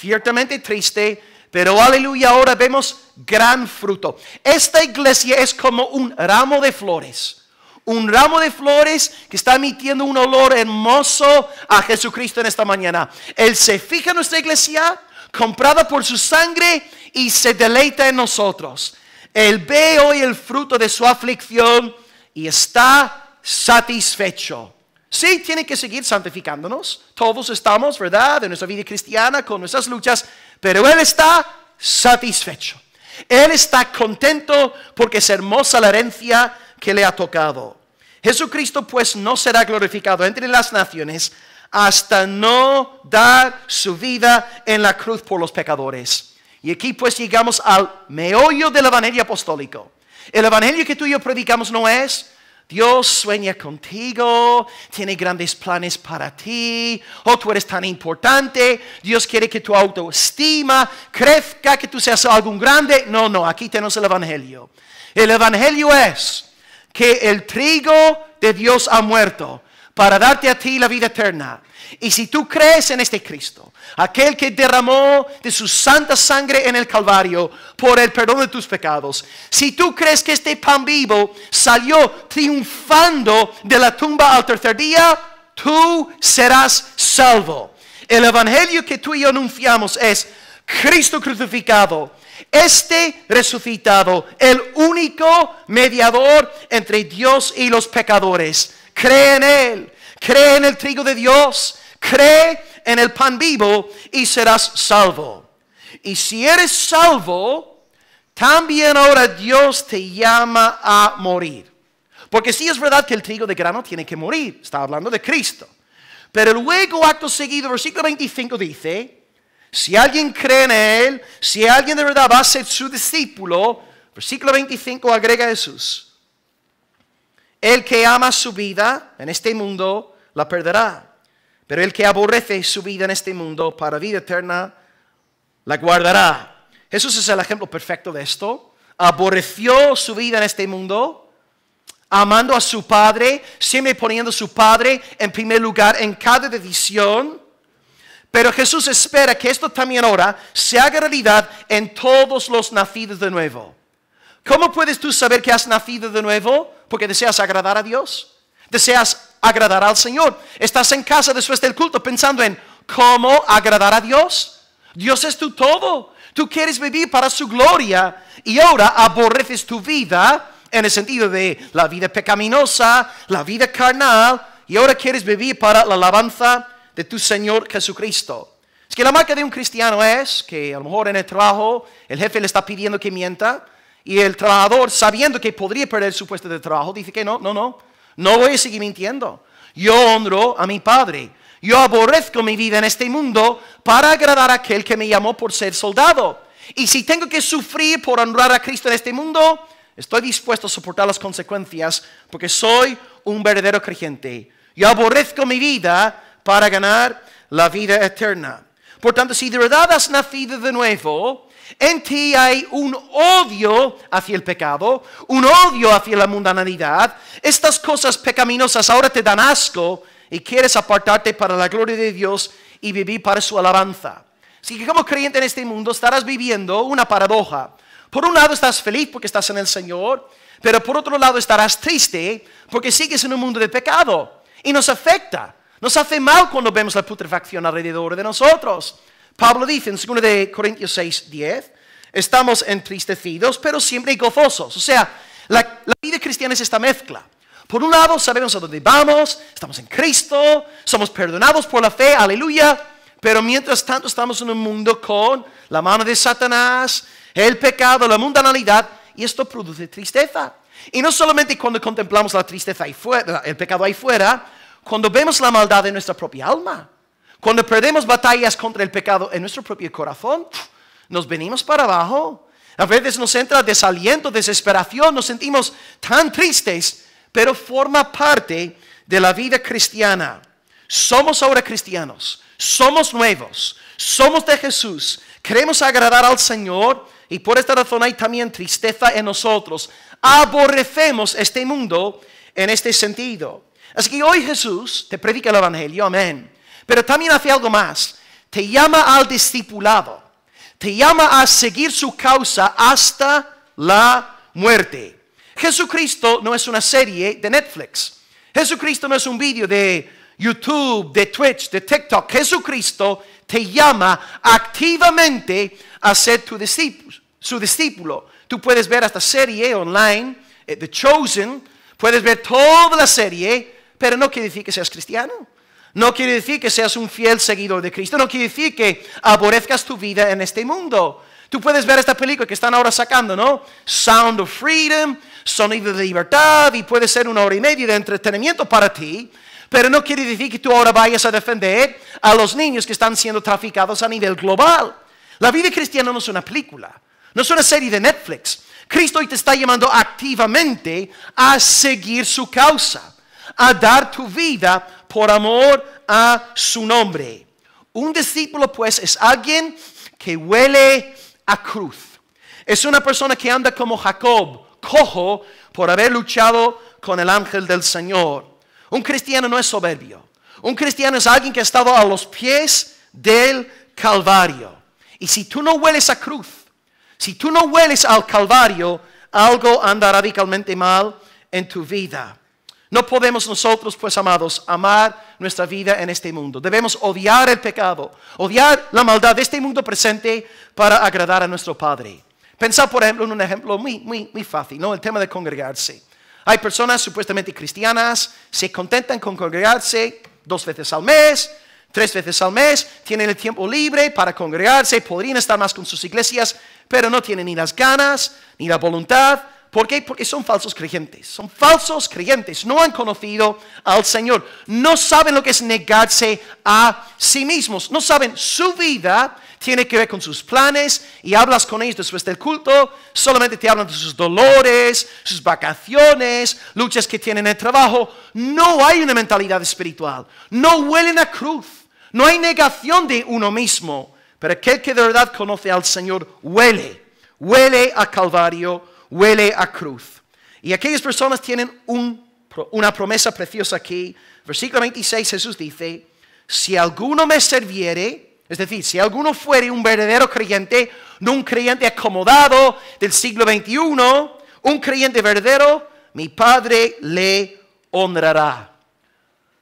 ciertamente triste, pero aleluya, ahora vemos gran fruto. Esta iglesia es como un ramo de flores. Un ramo de flores que está emitiendo un olor hermoso a Jesucristo en esta mañana. Él se fija en nuestra iglesia, comprada por su sangre, y se deleita en nosotros. Él ve hoy el fruto de su aflicción y está satisfecho. Sí, tiene que seguir santificándonos. Todos estamos, ¿verdad?, en nuestra vida cristiana con nuestras luchas, pero Él está satisfecho. Él está contento porque es hermosa la herencia que le ha tocado. Jesucristo pues no será glorificado entre las naciones hasta no dar su vida en la cruz por los pecadores. Y aquí pues llegamos al meollo del Evangelio apostólico. El Evangelio que tú y yo predicamos no es Dios sueña contigo, tiene grandes planes para ti. o oh, tú eres tan importante. Dios quiere que tu autoestima crezca, que tú seas algún grande. No, no, aquí tenemos el Evangelio. El Evangelio es que el trigo de Dios ha muerto para darte a ti la vida eterna. Y si tú crees en este Cristo, aquel que derramó de su santa sangre en el Calvario por el perdón de tus pecados. Si tú crees que este pan vivo salió triunfando de la tumba al tercer día, tú serás salvo. El Evangelio que tú y yo anunciamos es Cristo crucificado, este resucitado, el único mediador entre Dios y los pecadores. Cree en Él, cree en el trigo de Dios, cree en el pan vivo y serás salvo. Y si eres salvo, también ahora Dios te llama a morir. Porque sí es verdad que el trigo de grano tiene que morir, está hablando de Cristo. Pero luego, acto seguido, versículo 25 dice, si alguien cree en Él, si alguien de verdad va a ser su discípulo, versículo 25 agrega Jesús, el que ama su vida en este mundo, la perderá. Pero el que aborrece su vida en este mundo para vida eterna, la guardará. Jesús es el ejemplo perfecto de esto. Aborreció su vida en este mundo, amando a su Padre, siempre poniendo a su Padre en primer lugar en cada decisión. Pero Jesús espera que esto también ahora se haga realidad en todos los nacidos de nuevo. ¿Cómo puedes tú saber que has nacido de nuevo? Porque deseas agradar a Dios. Deseas agradar al Señor. Estás en casa después del culto pensando en cómo agradar a Dios. Dios es tu todo. Tú quieres vivir para su gloria y ahora aborreces tu vida en el sentido de la vida pecaminosa, la vida carnal, y ahora quieres vivir para la alabanza de tu Señor Jesucristo. Es que la marca de un cristiano es que a lo mejor en el trabajo el jefe le está pidiendo que mienta y el trabajador, sabiendo que podría perder su puesto de trabajo, dice que no, no, no, no voy a seguir mintiendo. Yo honro a mi Padre. Yo aborrezco mi vida en este mundo para agradar a aquel que me llamó por ser soldado. Y si tengo que sufrir por honrar a Cristo en este mundo, estoy dispuesto a soportar las consecuencias porque soy un verdadero creyente. Yo aborrezco mi vida para ganar la vida eterna. Por tanto, si de verdad has nacido de nuevo, en ti hay un odio hacia el pecado, un odio hacia la mundanidad. Estas cosas pecaminosas ahora te dan asco y quieres apartarte para la gloria de Dios y vivir para su alabanza. Así que como creyente en este mundo estarás viviendo una paradoja. Por un lado estás feliz porque estás en el Señor, pero por otro lado estarás triste porque sigues en un mundo de pecado y nos afecta. Nos hace mal cuando vemos la putrefacción alrededor de nosotros. Pablo dice en 2 Corintios 6, 10, estamos entristecidos, pero siempre gozosos. O sea, la, la vida cristiana es esta mezcla. Por un lado, sabemos a dónde vamos, estamos en Cristo, somos perdonados por la fe, aleluya, pero mientras tanto estamos en un mundo con la mano de Satanás, el pecado, la mundanalidad, y esto produce tristeza. Y no solamente cuando contemplamos la tristeza ahí fuera, el pecado ahí fuera, cuando vemos la maldad de nuestra propia alma. Cuando perdemos batallas contra el pecado en nuestro propio corazón, nos venimos para abajo. A veces nos entra desaliento, desesperación, nos sentimos tan tristes, pero forma parte de la vida cristiana. Somos ahora cristianos, somos nuevos, somos de Jesús, queremos agradar al Señor y por esta razón hay también tristeza en nosotros. Aborrecemos este mundo en este sentido. Así que hoy Jesús te predica el Evangelio, amén. Pero también hace algo más. Te llama al discipulado. Te llama a seguir su causa hasta la muerte. Jesucristo no es una serie de Netflix. Jesucristo no es un vídeo de YouTube, de Twitch, de TikTok. Jesucristo te llama activamente a ser tu discípulo, su discípulo. Tú puedes ver esta serie online, eh, The Chosen, puedes ver toda la serie, pero no quiere decir que seas cristiano. No quiere decir que seas un fiel seguidor de Cristo, no quiere decir que aborrezcas tu vida en este mundo. Tú puedes ver esta película que están ahora sacando, ¿no? Sound of Freedom, Sonido de Libertad, y puede ser una hora y media de entretenimiento para ti, pero no quiere decir que tú ahora vayas a defender a los niños que están siendo traficados a nivel global. La vida cristiana no es una película, no es una serie de Netflix. Cristo hoy te está llamando activamente a seguir su causa a dar tu vida por amor a su nombre. Un discípulo pues es alguien que huele a cruz. Es una persona que anda como Jacob, cojo, por haber luchado con el ángel del Señor. Un cristiano no es soberbio. Un cristiano es alguien que ha estado a los pies del Calvario. Y si tú no hueles a cruz, si tú no hueles al Calvario, algo anda radicalmente mal en tu vida. No podemos nosotros, pues amados, amar nuestra vida en este mundo. Debemos odiar el pecado, odiar la maldad de este mundo presente para agradar a nuestro Padre. Pensad, por ejemplo, en un ejemplo muy, muy, muy fácil, ¿no? El tema de congregarse. Hay personas supuestamente cristianas, se contentan con congregarse dos veces al mes, tres veces al mes, tienen el tiempo libre para congregarse, podrían estar más con sus iglesias, pero no tienen ni las ganas, ni la voluntad, ¿Por qué? Porque son falsos creyentes. Son falsos creyentes. No han conocido al Señor. No saben lo que es negarse a sí mismos. No saben su vida tiene que ver con sus planes y hablas con ellos después del culto, solamente te hablan de sus dolores, sus vacaciones, luchas que tienen en el trabajo. No hay una mentalidad espiritual, no huelen a cruz, no hay negación de uno mismo, pero aquel que de verdad conoce al Señor huele, huele a Calvario huele a cruz. Y aquellas personas tienen una promesa preciosa aquí. Versículo 26 Jesús dice, si alguno me serviere, es decir, si alguno fuere un verdadero creyente, no un creyente acomodado del siglo XXI, un creyente verdadero, mi Padre le honrará.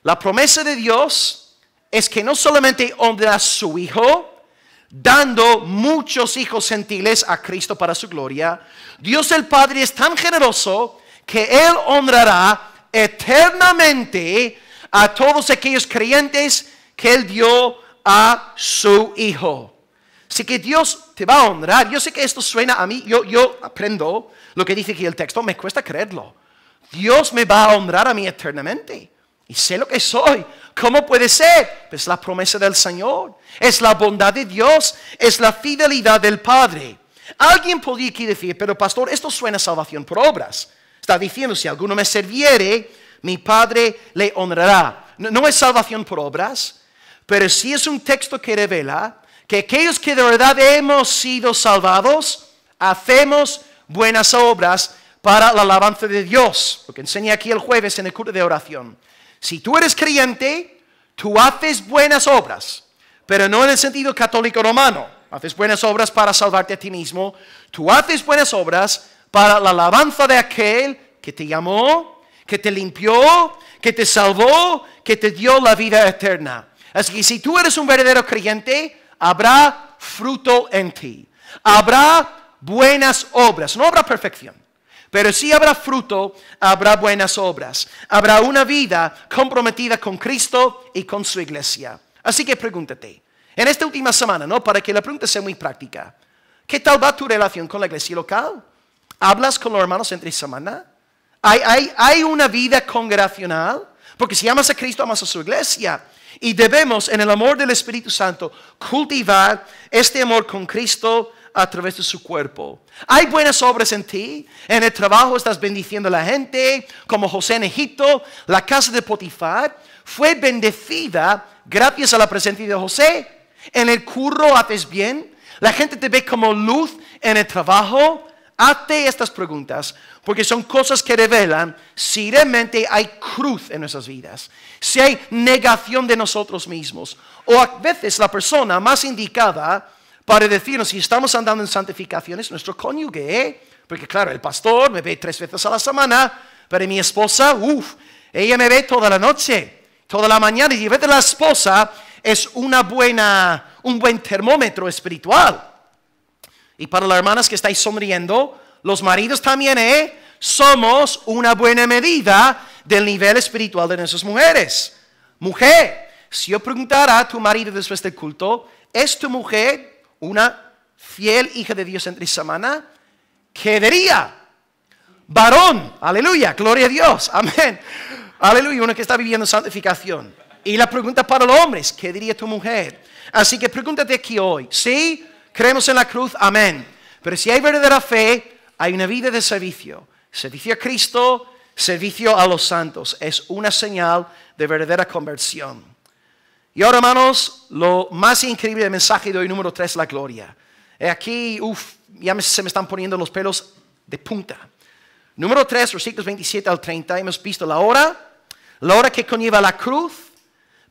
La promesa de Dios es que no solamente honra a su Hijo, dando muchos hijos gentiles a Cristo para su gloria, Dios el Padre es tan generoso que Él honrará eternamente a todos aquellos creyentes que Él dio a su Hijo. Así que Dios te va a honrar. Yo sé que esto suena a mí, yo, yo aprendo lo que dice aquí el texto, me cuesta creerlo. Dios me va a honrar a mí eternamente y sé lo que soy. ¿Cómo puede ser? pues la promesa del Señor, es la bondad de Dios, es la fidelidad del Padre. Alguien podría aquí decir, pero pastor, esto suena a salvación por obras. Está diciendo, si alguno me serviere, mi Padre le honrará. No, es salvación por obras, pero sí es un texto que revela que aquellos que de verdad hemos sido salvados, hacemos buenas obras para la alabanza de Dios. Lo que enseña aquí el jueves en el curso de oración. Si tú eres creyente, tú haces buenas obras, pero no en el sentido católico romano. Haces buenas obras para salvarte a ti mismo. Tú haces buenas obras para la alabanza de aquel que te llamó, que te limpió, que te salvó, que te dio la vida eterna. Así que si tú eres un verdadero creyente, habrá fruto en ti. Habrá buenas obras, no habrá perfección. Pero si habrá fruto, habrá buenas obras, habrá una vida comprometida con Cristo y con su iglesia. Así que pregúntate, en esta última semana, ¿no? Para que la pregunta sea muy práctica, ¿qué tal va tu relación con la iglesia local? ¿Hablas con los hermanos entre semana? ¿Hay, hay, hay una vida congregacional? Porque si amas a Cristo, amas a su iglesia. Y debemos, en el amor del Espíritu Santo, cultivar este amor con Cristo a través de su cuerpo. Hay buenas obras en ti. En el trabajo estás bendiciendo a la gente, como José en Egipto. La casa de Potifar fue bendecida gracias a la presencia de José. En el curro haces bien. La gente te ve como luz en el trabajo. Hazte estas preguntas porque son cosas que revelan si realmente hay cruz en nuestras vidas, si hay negación de nosotros mismos o a veces la persona más indicada para decirnos si estamos andando en santificaciones, nuestro cónyuge. ¿eh? Porque claro, el pastor me ve tres veces a la semana, pero mi esposa, uff, ella me ve toda la noche, toda la mañana. Y ver de la esposa es una buena, un buen termómetro espiritual. Y para las hermanas que estáis sonriendo, los maridos también, ¿eh? Somos una buena medida del nivel espiritual de nuestras mujeres. Mujer, si yo preguntara a tu marido después del culto, ¿es tu mujer una fiel hija de Dios en semana, diría? varón, aleluya, gloria a Dios, amén, aleluya, uno que está viviendo santificación. Y la pregunta para los hombres, ¿qué diría tu mujer? Así que pregúntate aquí hoy, ¿sí? Creemos en la cruz, amén. Pero si hay verdadera fe, hay una vida de servicio. Servicio a Cristo, servicio a los santos. Es una señal de verdadera conversión. Y ahora, hermanos, lo más increíble del mensaje de hoy, número 3, la gloria. Aquí, uff, ya se me están poniendo los pelos de punta. Número 3, versículos 27 al 30, hemos visto la hora, la hora que conlleva la cruz,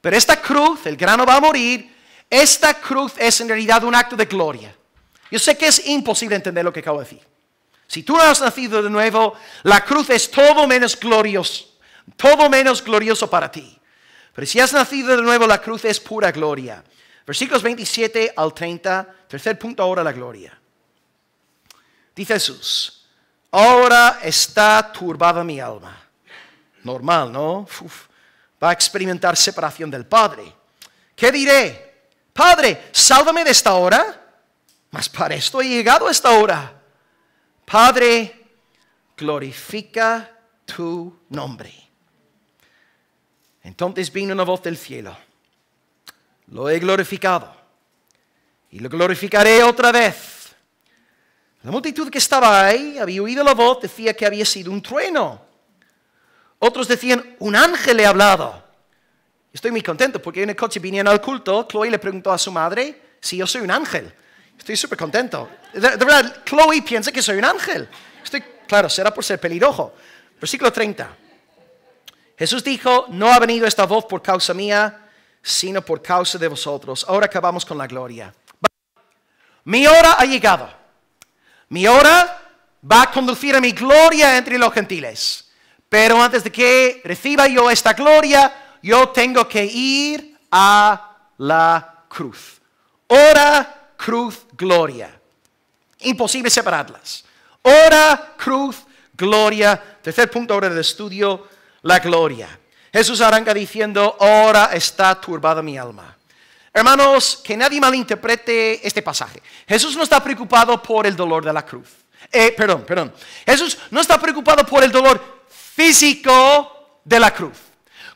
pero esta cruz, el grano va a morir, esta cruz es en realidad un acto de gloria. Yo sé que es imposible entender lo que acabo de decir. Si tú has nacido de nuevo, la cruz es todo menos glorioso, todo menos glorioso para ti. Pero si has nacido de nuevo, la cruz es pura gloria. Versículos 27 al 30, tercer punto ahora la gloria. Dice Jesús, ahora está turbada mi alma. Normal, ¿no? va a experimentar separación del Padre. ¿Qué diré? Padre, sálvame de esta hora. Mas para esto he llegado a esta hora. Padre, glorifica tu nombre. Entonces vino una voz del cielo. Lo he glorificado y lo glorificaré otra vez. La multitud que estaba ahí había oído la voz, decía que había sido un trueno. Otros decían, un ángel le ha hablado. Estoy muy contento porque en el coche vinieron al culto, Chloe le preguntó a su madre si yo soy un ángel. Estoy súper contento. De, verdad, Chloe piensa que soy un ángel. Estoy, claro, será por ser pelirrojo. Versículo 30. Jesús dijo, no ha venido esta voz por causa mía, sino por causa de vosotros. Ahora acabamos con la gloria. Mi hora ha llegado. Mi hora va a conducir a mi gloria entre los gentiles. Pero antes de que reciba yo esta gloria, yo tengo que ir a la cruz. Hora, cruz, gloria. Imposible separarlas. Hora, cruz, gloria. Tercer punto ahora del estudio la gloria. Jesús arranca diciendo, ahora está turbada mi alma. Hermanos, que nadie malinterprete este pasaje. Jesús no está preocupado por el dolor de la cruz. Eh, perdón, perdón. Jesús no está preocupado por el dolor físico de la cruz.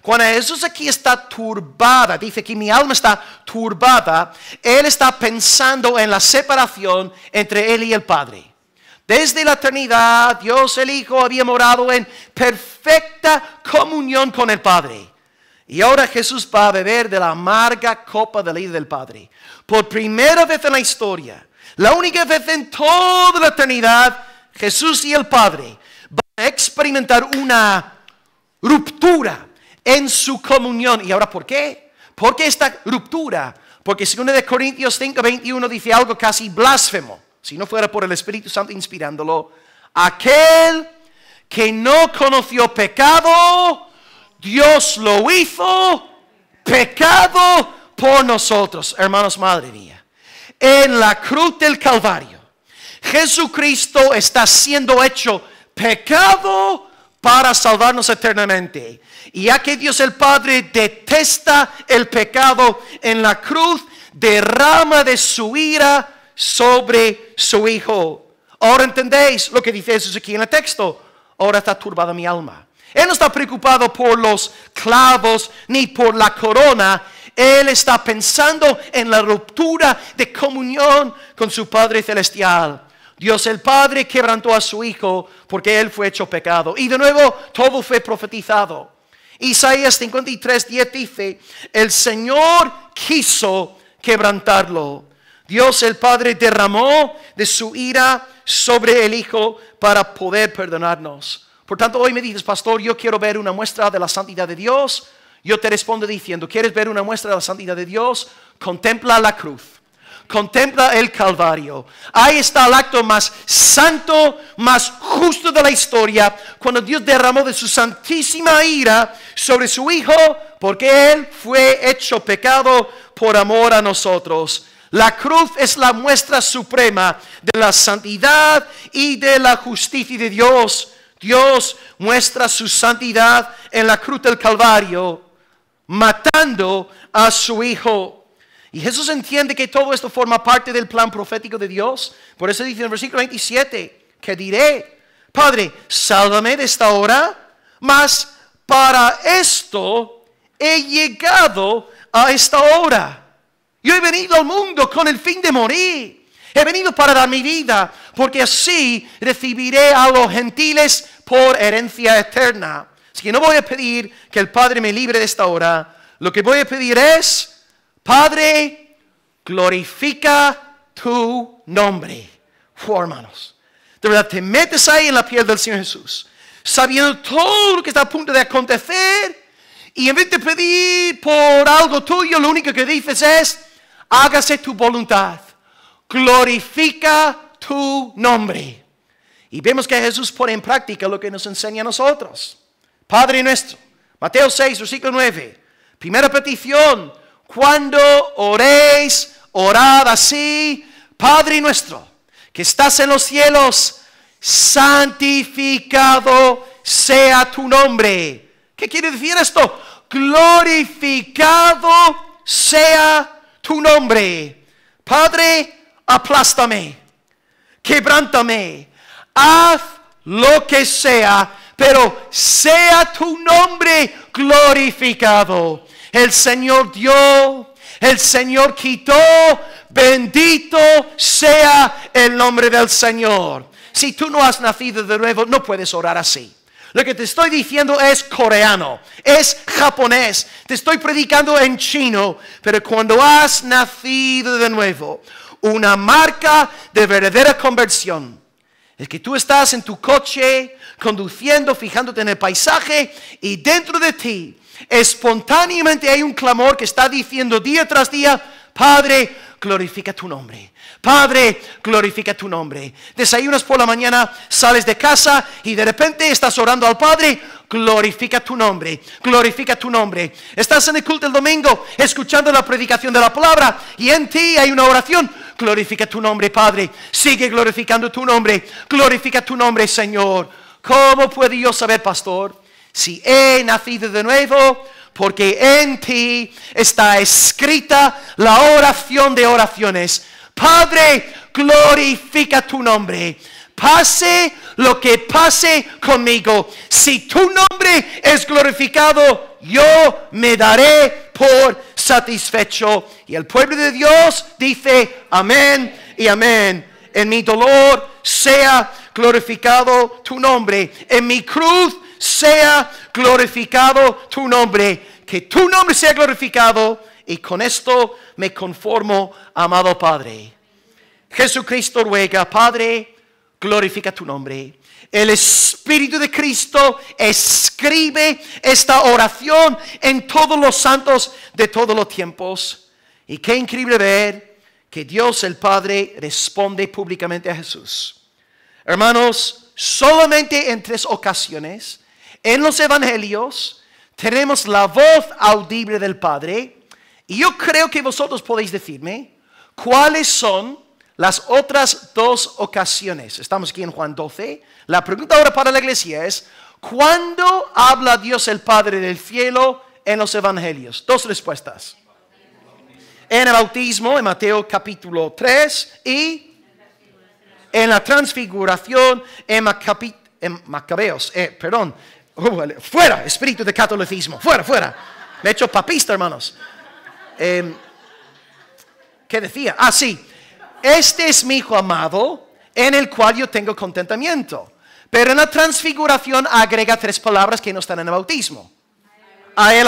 Cuando Jesús aquí está turbada, dice que mi alma está turbada, Él está pensando en la separación entre Él y el Padre. Desde la eternidad, Dios el Hijo había morado en perfecta comunión con el Padre. Y ahora Jesús va a beber de la amarga copa de la ley del Padre. Por primera vez en la historia, la única vez en toda la eternidad, Jesús y el Padre van a experimentar una ruptura en su comunión. ¿Y ahora por qué? ¿Por qué esta ruptura? Porque de Corintios 5, 21 dice algo casi blasfemo si no fuera por el Espíritu Santo inspirándolo, aquel que no conoció pecado, Dios lo hizo pecado por nosotros, hermanos, madre mía. En la cruz del Calvario, Jesucristo está siendo hecho pecado para salvarnos eternamente. Y ya que Dios el Padre detesta el pecado en la cruz, derrama de su ira sobre su Hijo. Ahora entendéis lo que dice Jesús aquí en el texto. Ahora está turbada mi alma. Él no está preocupado por los clavos ni por la corona. Él está pensando en la ruptura de comunión con su Padre Celestial. Dios el Padre quebrantó a su Hijo porque Él fue hecho pecado. Y de nuevo todo fue profetizado. Isaías 53, dice, el Señor quiso quebrantarlo. Dios el Padre derramó de su ira sobre el Hijo para poder perdonarnos. Por tanto, hoy me dices, pastor, yo quiero ver una muestra de la santidad de Dios. Yo te respondo diciendo, ¿quieres ver una muestra de la santidad de Dios? Contempla la cruz contempla el Calvario. Ahí está el acto más santo, más justo de la historia, cuando Dios derramó de su santísima ira sobre su Hijo, porque Él fue hecho pecado por amor a nosotros. La cruz es la muestra suprema de la santidad y de la justicia de Dios. Dios muestra su santidad en la cruz del Calvario, matando a su Hijo. Y Jesús entiende que todo esto forma parte del plan profético de Dios. Por eso dice en el versículo 27, que diré, Padre, sálvame de esta hora, mas para esto he llegado a esta hora. Yo he venido al mundo con el fin de morir. He venido para dar mi vida, porque así recibiré a los gentiles por herencia eterna. Así que no voy a pedir que el Padre me libre de esta hora. Lo que voy a pedir es, Padre, glorifica tu nombre. Oh, hermanos, de verdad, te metes ahí en la piel del Señor Jesús, sabiendo todo lo que está a punto de acontecer, y en vez de pedir por algo tuyo, lo único que dices es, hágase tu voluntad, glorifica tu nombre. Y vemos que Jesús pone en práctica lo que nos enseña a nosotros. Padre nuestro, Mateo 6, versículo 9, primera petición, cuando oréis, orad así, Padre nuestro, que estás en los cielos, santificado sea tu nombre. ¿Qué quiere decir esto? Glorificado sea tu nombre. Padre, aplástame, quebrántame, haz lo que sea, pero sea tu nombre glorificado. El Señor dio, el Señor quitó, bendito sea el nombre del Señor. Si tú no has nacido de nuevo, no puedes orar así. Lo que te estoy diciendo es coreano, es japonés, te estoy predicando en chino, pero cuando has nacido de nuevo, una marca de verdadera conversión es que tú estás en tu coche, conduciendo, fijándote en el paisaje y dentro de ti espontáneamente hay un clamor que está diciendo día tras día, Padre, glorifica tu nombre. Padre, glorifica tu nombre. Desayunas por la mañana, sales de casa y de repente estás orando al Padre, glorifica tu nombre, glorifica tu nombre. Estás en el culto el domingo escuchando la predicación de la palabra y en ti hay una oración, glorifica tu nombre, Padre. Sigue glorificando tu nombre, glorifica tu nombre, Señor. ¿Cómo puedo yo saber, pastor, si he nacido de nuevo? Porque en ti está escrita la oración de oraciones Padre, glorifica tu nombre. Pase lo que pase conmigo. Si tu nombre es glorificado, yo me daré por satisfecho. Y el pueblo de Dios dice, amén y amén. En mi dolor sea glorificado tu nombre. En mi cruz sea glorificado tu nombre. Que tu nombre sea glorificado y con esto me conformo, amado Padre. Jesucristo ruega, Padre, glorifica tu nombre. El Espíritu de Cristo escribe esta oración en todos los santos de todos los tiempos. Y qué increíble ver que Dios el Padre responde públicamente a Jesús. Hermanos, solamente en tres ocasiones en los evangelios tenemos la voz audible del Padre y yo creo que vosotros podéis decirme cuáles son las otras dos ocasiones. Estamos aquí en Juan 12. La pregunta ahora para la iglesia es, ¿cuándo habla Dios el Padre del cielo en los evangelios? Dos respuestas. En el bautismo, en Mateo capítulo 3 y en la transfiguración, en, Macabeos, eh, perdón, oh, fuera, espíritu de catolicismo, fuera, fuera. Me hecho papista, hermanos. Em, ¿Qué decía? Ah, sí. Este es mi hijo amado en el cual yo tengo contentamiento. Pero en la transfiguración agrega tres palabras que no están en el bautismo. A él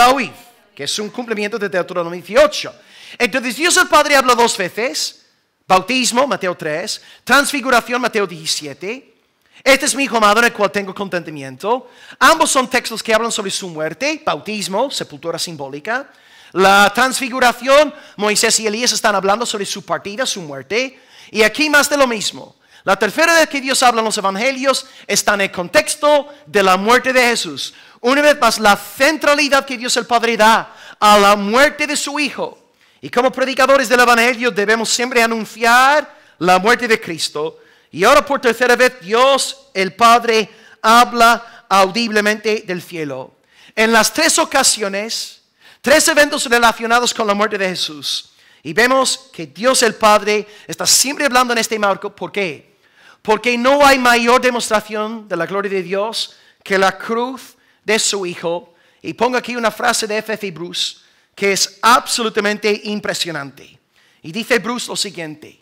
que es un cumplimiento de Deuteronomio 18. Entonces Dios el Padre habla dos veces. Bautismo, Mateo 3. Transfiguración, Mateo 17. Este es mi hijo amado en el cual tengo contentamiento. Ambos son textos que hablan sobre su muerte, bautismo, sepultura simbólica. La transfiguración, Moisés y Elías están hablando sobre su partida, su muerte. Y aquí más de lo mismo. La tercera vez que Dios habla en los evangelios está en el contexto de la muerte de Jesús. Una vez más, la centralidad que Dios el Padre da a la muerte de su Hijo. Y como predicadores del Evangelio debemos siempre anunciar la muerte de Cristo. Y ahora por tercera vez Dios el Padre habla audiblemente del cielo. En las tres ocasiones Tres eventos relacionados con la muerte de Jesús. Y vemos que Dios el Padre está siempre hablando en este marco. ¿Por qué? Porque no hay mayor demostración de la gloria de Dios que la cruz de su Hijo. Y pongo aquí una frase de F.F. F. Bruce que es absolutamente impresionante. Y dice Bruce lo siguiente.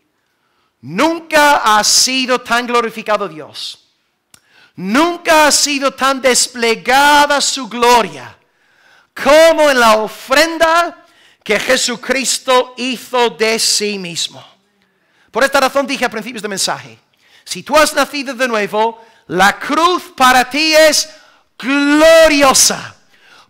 Nunca ha sido tan glorificado Dios. Nunca ha sido tan desplegada su gloria como en la ofrenda que Jesucristo hizo de sí mismo. Por esta razón dije a principios de mensaje, si tú has nacido de nuevo, la cruz para ti es gloriosa.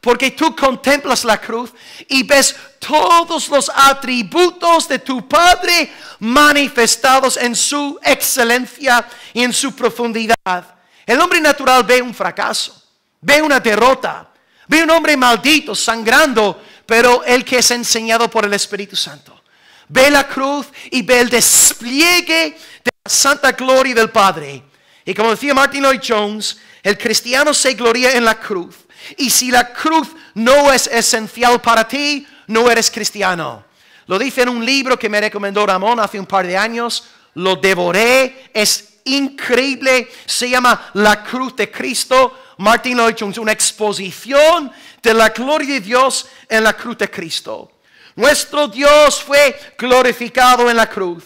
Porque tú contemplas la cruz y ves todos los atributos de tu Padre manifestados en su excelencia y en su profundidad. El hombre natural ve un fracaso, ve una derrota, Ve un hombre maldito, sangrando, pero el que es enseñado por el Espíritu Santo. Ve la cruz y ve el despliegue de la santa gloria del Padre. Y como decía Martin Lloyd Jones, el cristiano se gloria en la cruz. Y si la cruz no es esencial para ti, no eres cristiano. Lo dice en un libro que me recomendó Ramón hace un par de años. Lo devoré. Es increíble. Se llama La Cruz de Cristo Martin es una exposición de la gloria de Dios en la cruz de Cristo. Nuestro Dios fue glorificado en la cruz.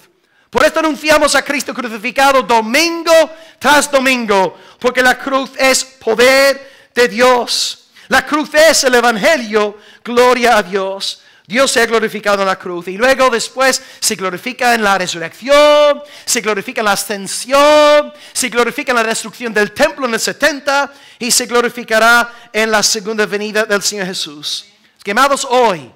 Por esto anunciamos a Cristo crucificado domingo tras domingo, porque la cruz es poder de Dios. La cruz es el Evangelio, gloria a Dios. Dios se ha glorificado en la cruz y luego después se glorifica en la resurrección, se glorifica en la ascensión, se glorifica en la destrucción del templo en el 70 y se glorificará en la segunda venida del Señor Jesús. Quemados hoy,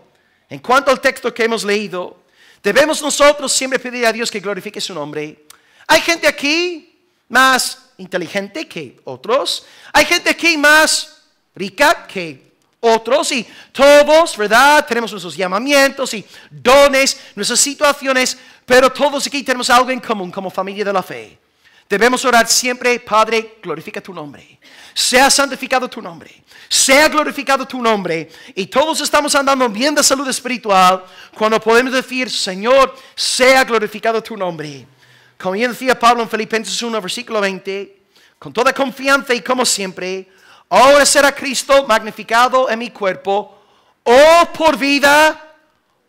en cuanto al texto que hemos leído, debemos nosotros siempre pedir a Dios que glorifique su nombre. Hay gente aquí más inteligente que otros, hay gente aquí más rica que otros y todos, ¿verdad? Tenemos nuestros llamamientos y dones, nuestras situaciones, pero todos aquí tenemos algo en común como familia de la fe. Debemos orar siempre, Padre, glorifica tu nombre. Sea santificado tu nombre. Sea glorificado tu nombre. Y todos estamos andando bien de salud espiritual cuando podemos decir, Señor, sea glorificado tu nombre. Como ya decía Pablo en Filipenses 1, versículo 20, con toda confianza y como siempre, Ahora será Cristo magnificado en mi cuerpo, o por vida,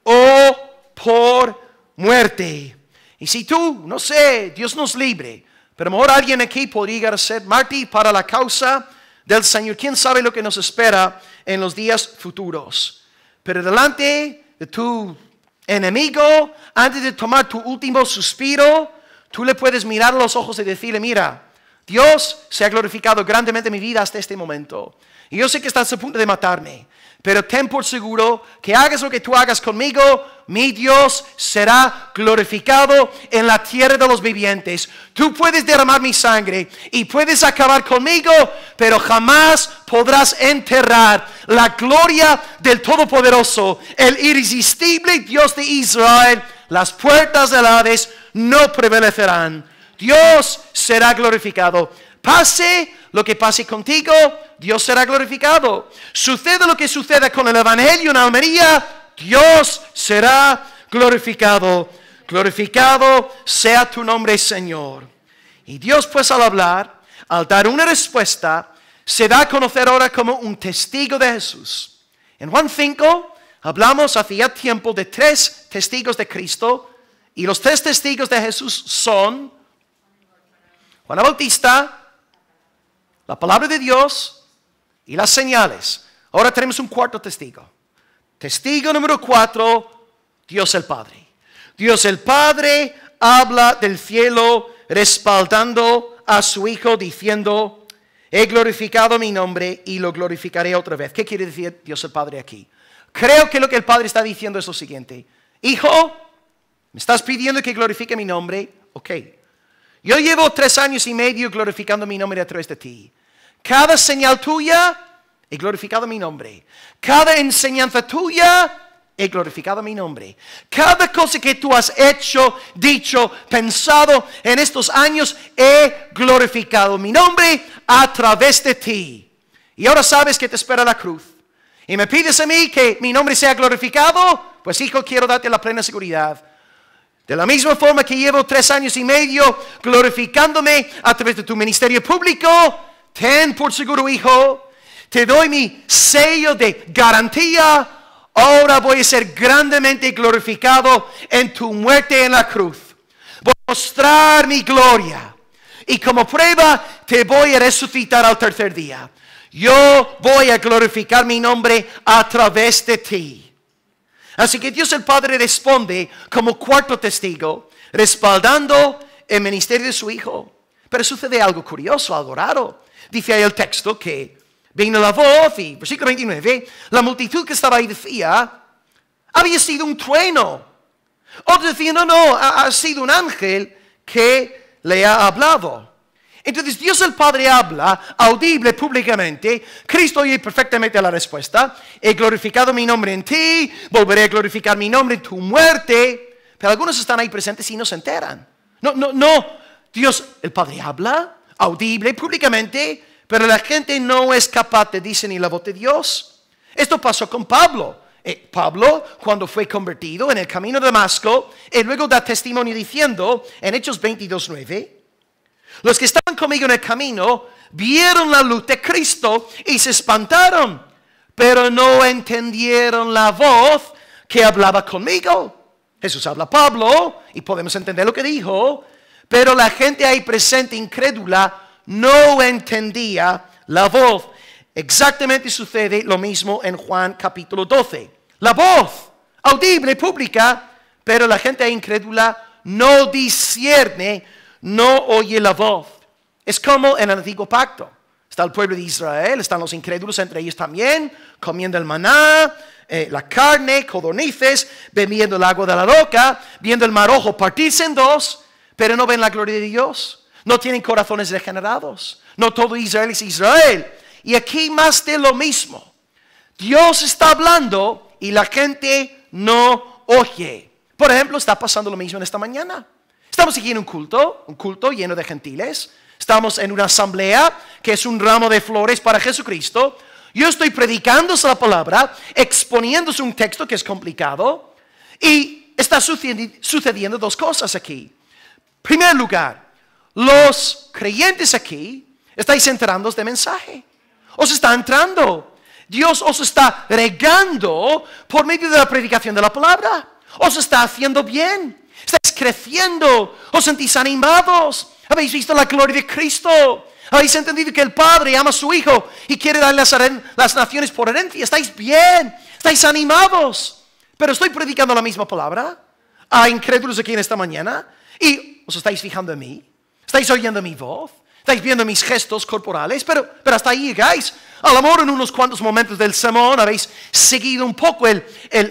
o por muerte. Y si tú, no sé, Dios nos libre, pero mejor alguien aquí podría ser mártir para la causa del Señor. ¿Quién sabe lo que nos espera en los días futuros? Pero delante de tu enemigo, antes de tomar tu último suspiro, tú le puedes mirar los ojos y decirle, mira, Dios se ha glorificado grandemente en mi vida hasta este momento. Y yo sé que estás a punto de matarme, pero ten por seguro que hagas lo que tú hagas conmigo, mi Dios será glorificado en la tierra de los vivientes. Tú puedes derramar mi sangre y puedes acabar conmigo, pero jamás podrás enterrar la gloria del Todopoderoso, el irresistible Dios de Israel. Las puertas del Hades no prevalecerán. Dios será glorificado. Pase lo que pase contigo, Dios será glorificado. Suceda lo que suceda con el Evangelio en Almería, Dios será glorificado. Glorificado sea tu nombre, Señor. Y Dios pues al hablar, al dar una respuesta, se da a conocer ahora como un testigo de Jesús. En Juan 5 hablamos hacía tiempo de tres testigos de Cristo y los tres testigos de Jesús son Juan Bautista, la palabra de Dios y las señales. Ahora tenemos un cuarto testigo. Testigo número cuatro, Dios el Padre. Dios el Padre habla del cielo respaldando a su Hijo diciendo, he glorificado mi nombre y lo glorificaré otra vez. ¿Qué quiere decir Dios el Padre aquí? Creo que lo que el Padre está diciendo es lo siguiente. Hijo, me estás pidiendo que glorifique mi nombre. Ok, yo llevo tres años y medio glorificando mi nombre a través de ti. Cada señal tuya he glorificado mi nombre. Cada enseñanza tuya he glorificado mi nombre. Cada cosa que tú has hecho, dicho, pensado en estos años, he glorificado mi nombre a través de ti. Y ahora sabes que te espera la cruz. Y me pides a mí que mi nombre sea glorificado, pues hijo, quiero darte la plena seguridad de la misma forma que llevo tres años y medio glorificándome a través de tu ministerio público, ten por seguro, hijo, te doy mi sello de garantía. Ahora voy a ser grandemente glorificado en tu muerte en la cruz. Voy a mostrar mi gloria. Y como prueba, te voy a resucitar al tercer día. Yo voy a glorificar mi nombre a través de ti. Así que Dios el Padre responde como cuarto testigo, respaldando el ministerio de su Hijo. Pero sucede algo curioso, algo raro. Dice ahí el texto que vino la voz y versículo 29, la multitud que estaba ahí decía, había sido un trueno. Otros decían, no, no, ha sido un ángel que le ha hablado. Entonces Dios el Padre habla audible públicamente, Cristo oye perfectamente la respuesta, he glorificado mi nombre en ti, volveré a glorificar mi nombre en tu muerte, pero algunos están ahí presentes y no se enteran. No, no, no, Dios el Padre habla audible públicamente, pero la gente no es capaz de decir ni la voz de Dios. Esto pasó con Pablo. Eh, Pablo, cuando fue convertido en el camino de Damasco, y eh, luego da testimonio diciendo en Hechos 22.9, los que estaban conmigo en el camino vieron la luz de Cristo y se espantaron, pero no entendieron la voz que hablaba conmigo. Jesús habla Pablo y podemos entender lo que dijo, pero la gente ahí presente incrédula no entendía la voz. Exactamente sucede lo mismo en Juan capítulo 12. La voz audible, pública, pero la gente incrédula no discierne no oye la voz. Es como en el antiguo pacto. Está el pueblo de Israel, están los incrédulos entre ellos también, comiendo el maná, eh, la carne, codornices, bebiendo el agua de la roca, viendo el mar rojo partirse en dos, pero no ven la gloria de Dios. No tienen corazones regenerados. No todo Israel es Israel. Y aquí más de lo mismo. Dios está hablando y la gente no oye. Por ejemplo, está pasando lo mismo en esta mañana. Estamos aquí en un culto, un culto lleno de gentiles. Estamos en una asamblea que es un ramo de flores para Jesucristo. Yo estoy predicándose la palabra, exponiéndose un texto que es complicado. Y está sucediendo, dos cosas aquí. En primer lugar, los creyentes aquí estáis entrando de mensaje. Os está entrando. Dios os está regando por medio de la predicación de la palabra. Os está haciendo bien. Estáis creciendo, os sentís animados, habéis visto la gloria de Cristo, habéis entendido que el Padre ama a su Hijo y quiere darle las, las naciones por herencia. Estáis bien, estáis animados, pero estoy predicando la misma palabra a incrédulos aquí en esta mañana y os estáis fijando en mí, estáis oyendo mi voz, estáis viendo mis gestos corporales, pero, pero hasta ahí llegáis. A lo en unos cuantos momentos del sermón habéis seguido un poco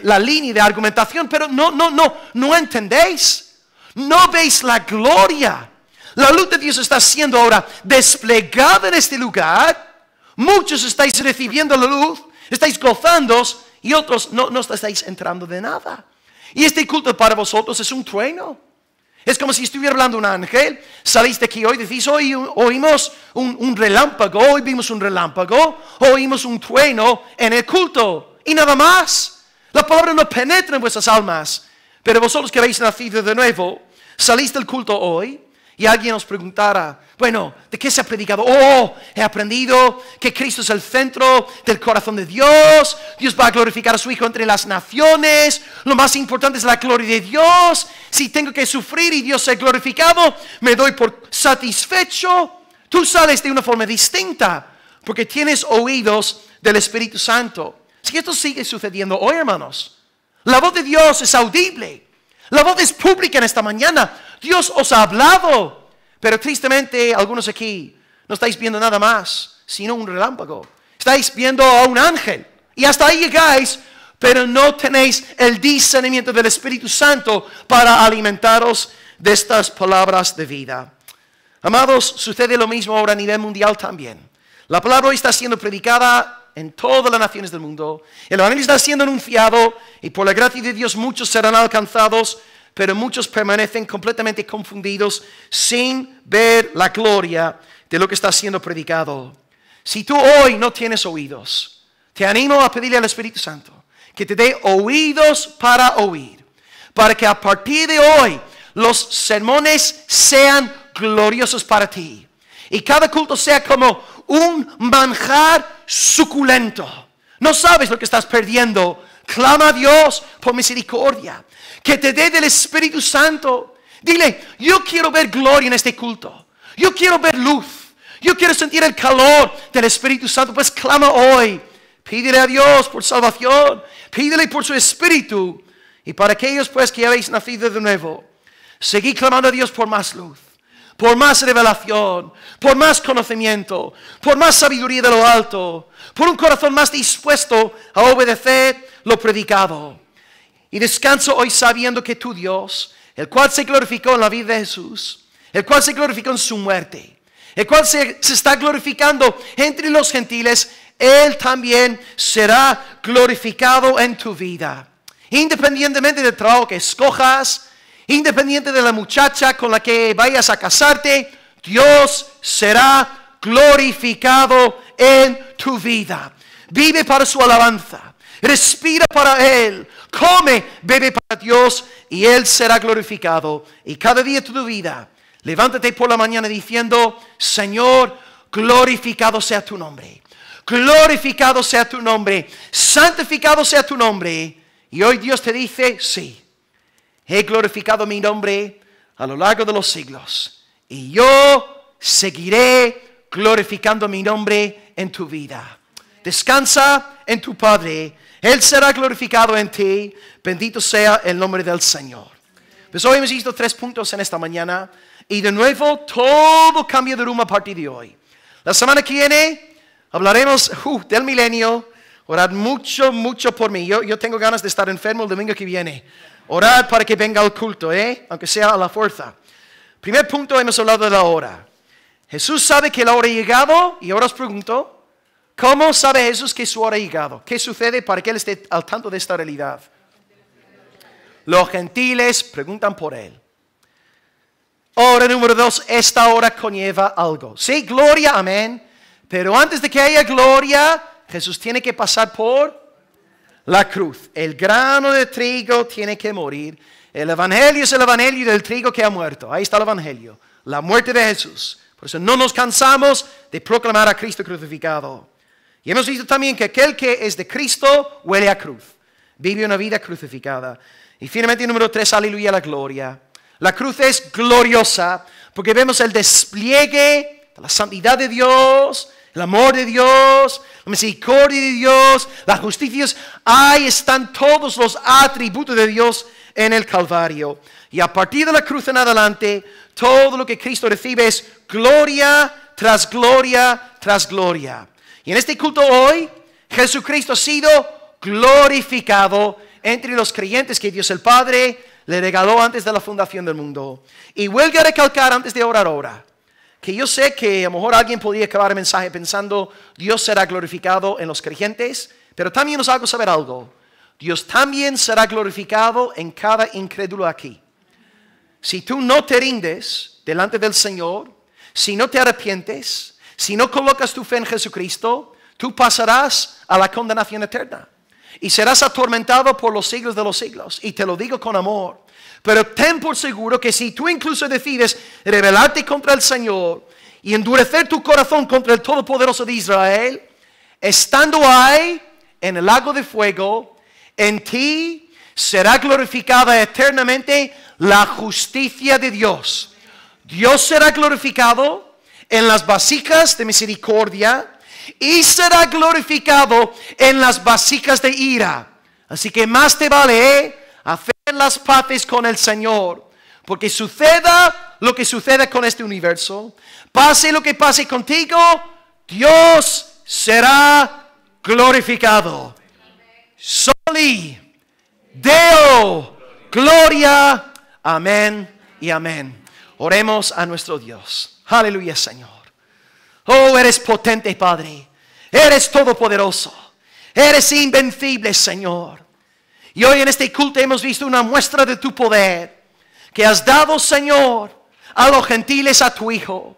la línea de argumentación, pero no, no, no, no entendéis. No veis la gloria. La luz de Dios está siendo ahora desplegada en este lugar. Muchos estáis recibiendo la luz, estáis gozando y otros no, no estáis entrando de nada. Y este culto para vosotros es un trueno. Es como si estuviera hablando un ángel, saliste aquí hoy, decís, hoy oímos un, relámpago, hoy vimos un relámpago, oímos un trueno en el culto y nada más. La palabra no penetra en vuestras almas, pero vosotros que habéis nacido de nuevo, saliste del culto hoy, y alguien nos preguntara, bueno, ¿de qué se ha predicado? Oh, he aprendido que Cristo es el centro del corazón de Dios, Dios va a glorificar a su Hijo entre las naciones, lo más importante es la gloria de Dios, si tengo que sufrir y Dios se glorificado, me doy por satisfecho. Tú sales de una forma distinta porque tienes oídos del Espíritu Santo. Si esto sigue sucediendo hoy, hermanos, la voz de Dios es audible. La voz es pública en esta mañana. Dios os ha hablado. Pero tristemente algunos aquí no estáis viendo nada más, sino un relámpago. Estáis viendo a un ángel. Y hasta ahí llegáis, pero no tenéis el discernimiento del Espíritu Santo para alimentaros de estas palabras de vida. Amados, sucede lo mismo ahora a nivel mundial también. La palabra hoy está siendo predicada en todas las naciones del mundo. El Evangelio está siendo anunciado y por la gracia de Dios muchos serán alcanzados pero muchos permanecen completamente confundidos sin ver la gloria de lo que está siendo predicado. Si tú hoy no tienes oídos, te animo a pedirle al Espíritu Santo que te dé oídos para oír, para que a partir de hoy los sermones sean gloriosos para ti y cada culto sea como un manjar suculento. No sabes lo que estás perdiendo. Clama a Dios por misericordia que te dé del Espíritu Santo. Dile, yo quiero ver gloria en este culto. Yo quiero ver luz. Yo quiero sentir el calor del Espíritu Santo. Pues clama hoy. Pídele a Dios por salvación. Pídele por su Espíritu. Y para aquellos pues que habéis nacido de nuevo, seguid clamando a Dios por más luz, por más revelación, por más conocimiento, por más sabiduría de lo alto, por un corazón más dispuesto a obedecer lo predicado. Y descanso hoy sabiendo que tu Dios, el cual se glorificó en la vida de Jesús, el cual se glorificó en su muerte, el cual se, está glorificando entre los gentiles, Él también será glorificado en tu vida. Independientemente del trabajo que escojas, independiente de la muchacha con la que vayas a casarte, Dios será glorificado en tu vida. Vive para su alabanza. Respira para Él. Come, bebe para Dios y Él será glorificado. Y cada día de tu vida, levántate por la mañana diciendo, Señor, glorificado sea tu nombre. Glorificado sea tu nombre. Santificado sea tu nombre. Y hoy Dios te dice, sí, he glorificado mi nombre a lo largo de los siglos. Y yo seguiré glorificando mi nombre en tu vida. Descansa en tu Padre él será glorificado en ti. Bendito sea el nombre del Señor. Pues hoy hemos visto tres puntos en esta mañana. Y de nuevo, todo cambia de rumbo a partir de hoy. La semana que viene hablaremos uh, del milenio. Orad mucho, mucho por mí. Yo, tengo ganas de estar enfermo el domingo que viene. Orad para que venga el culto, ¿eh? aunque sea a la fuerza. Primer punto, hemos hablado de la hora. Jesús sabe que la hora ha llegado y ahora os pregunto, ¿Cómo sabe Jesús que su hora ha llegado? ¿Qué sucede para que Él esté al tanto de esta realidad? Los gentiles preguntan por Él. Hora número dos, esta hora conlleva algo. Sí, gloria, amén. Pero antes de que haya gloria, Jesús tiene que pasar por la cruz. El grano de trigo tiene que morir. El evangelio es el evangelio del trigo que ha muerto. Ahí está el evangelio. La muerte de Jesús. Por eso no nos cansamos de proclamar a Cristo crucificado. Y hemos visto también que aquel que es de Cristo huele a cruz, vive una vida crucificada. Y finalmente, número tres, aleluya la gloria. La cruz es gloriosa porque vemos el despliegue de la santidad de Dios, el amor de Dios, la misericordia de Dios, la justicia. Ahí están todos los atributos de Dios en el Calvario. Y a partir de la cruz en adelante, todo lo que Cristo recibe es gloria tras gloria tras gloria. Y en este culto hoy, Jesucristo ha sido glorificado entre los creyentes que Dios el Padre le regaló antes de la fundación del mundo. Y vuelvo a recalcar antes de orar ahora, que yo sé que a lo mejor alguien podría acabar el mensaje pensando, Dios será glorificado en los creyentes, pero también nos hago saber algo. Dios también será glorificado en cada incrédulo aquí. Si tú no te rindes delante del Señor, si no te arrepientes, si no colocas tu fe en Jesucristo, tú pasarás a la condenación eterna y serás atormentado por los siglos de los siglos. Y te lo digo con amor. Pero ten por seguro que si tú incluso decides rebelarte contra el Señor y endurecer tu corazón contra el Todopoderoso de Israel, estando ahí en el lago de fuego, en ti será glorificada eternamente la justicia de Dios. Dios será glorificado en las vasijas de misericordia y será glorificado en las vasijas de ira. Así que más te vale eh, hacer las paces con el Señor, porque suceda lo que suceda con este universo, pase lo que pase contigo, Dios será glorificado. Soli, Deo, gloria, amén y amén. Oremos a nuestro Dios. Aleluya, Señor. Oh, eres potente, Padre. Eres todopoderoso. Eres invencible, Señor. Y hoy en este culto hemos visto una muestra de tu poder que has dado, Señor, a los gentiles, a tu Hijo.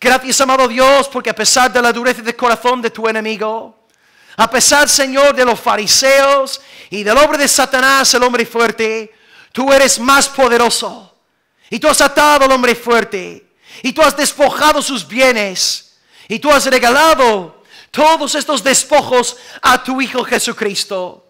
Gracias, amado Dios, porque a pesar de la dureza del corazón de tu enemigo, a pesar, Señor, de los fariseos y del hombre de Satanás, el hombre fuerte, tú eres más poderoso. Y tú has atado al hombre fuerte y tú has despojado sus bienes y tú has regalado todos estos despojos a tu Hijo Jesucristo.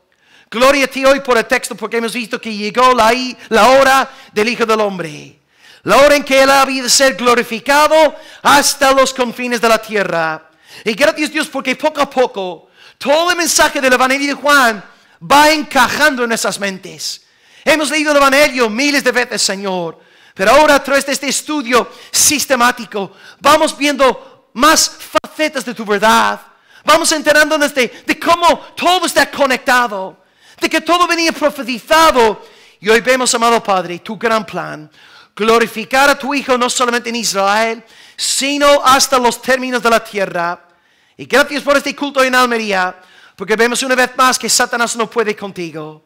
Gloria a ti hoy por el texto porque hemos visto que llegó la, hora del Hijo del Hombre. La hora en que Él ha de ser glorificado hasta los confines de la tierra. Y gracias Dios porque poco a poco todo el mensaje del Evangelio de Juan va encajando en esas mentes. Hemos leído el Evangelio miles de veces, Señor. Pero ahora a través de este estudio sistemático vamos viendo más facetas de tu verdad. Vamos enterándonos de, cómo todo está conectado, de que todo venía profetizado. Y hoy vemos, amado Padre, tu gran plan, glorificar a tu Hijo no solamente en Israel, sino hasta los términos de la tierra. Y gracias por este culto en Almería, porque vemos una vez más que Satanás no puede contigo.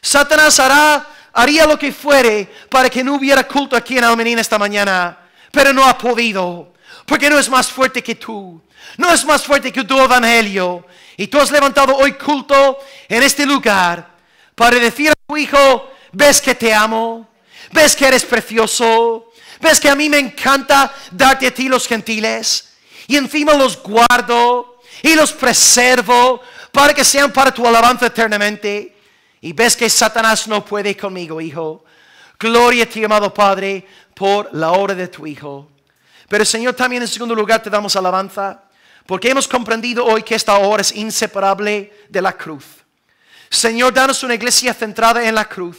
Satanás hará haría lo que fuere para que no hubiera culto aquí en Almería esta mañana, pero no ha podido, porque no es más fuerte que tú, no es más fuerte que tu evangelio. Y tú has levantado hoy culto en este lugar para decir a tu hijo, ves que te amo, ves que eres precioso, ves que a mí me encanta darte a ti los gentiles, y encima los guardo y los preservo para que sean para tu alabanza eternamente. Y ves que Satanás no puede conmigo, hijo. Gloria a ti, amado Padre, por la obra de tu Hijo. Pero Señor, también en segundo lugar te damos alabanza, porque hemos comprendido hoy que esta obra es inseparable de la cruz. Señor, danos una iglesia centrada en la cruz.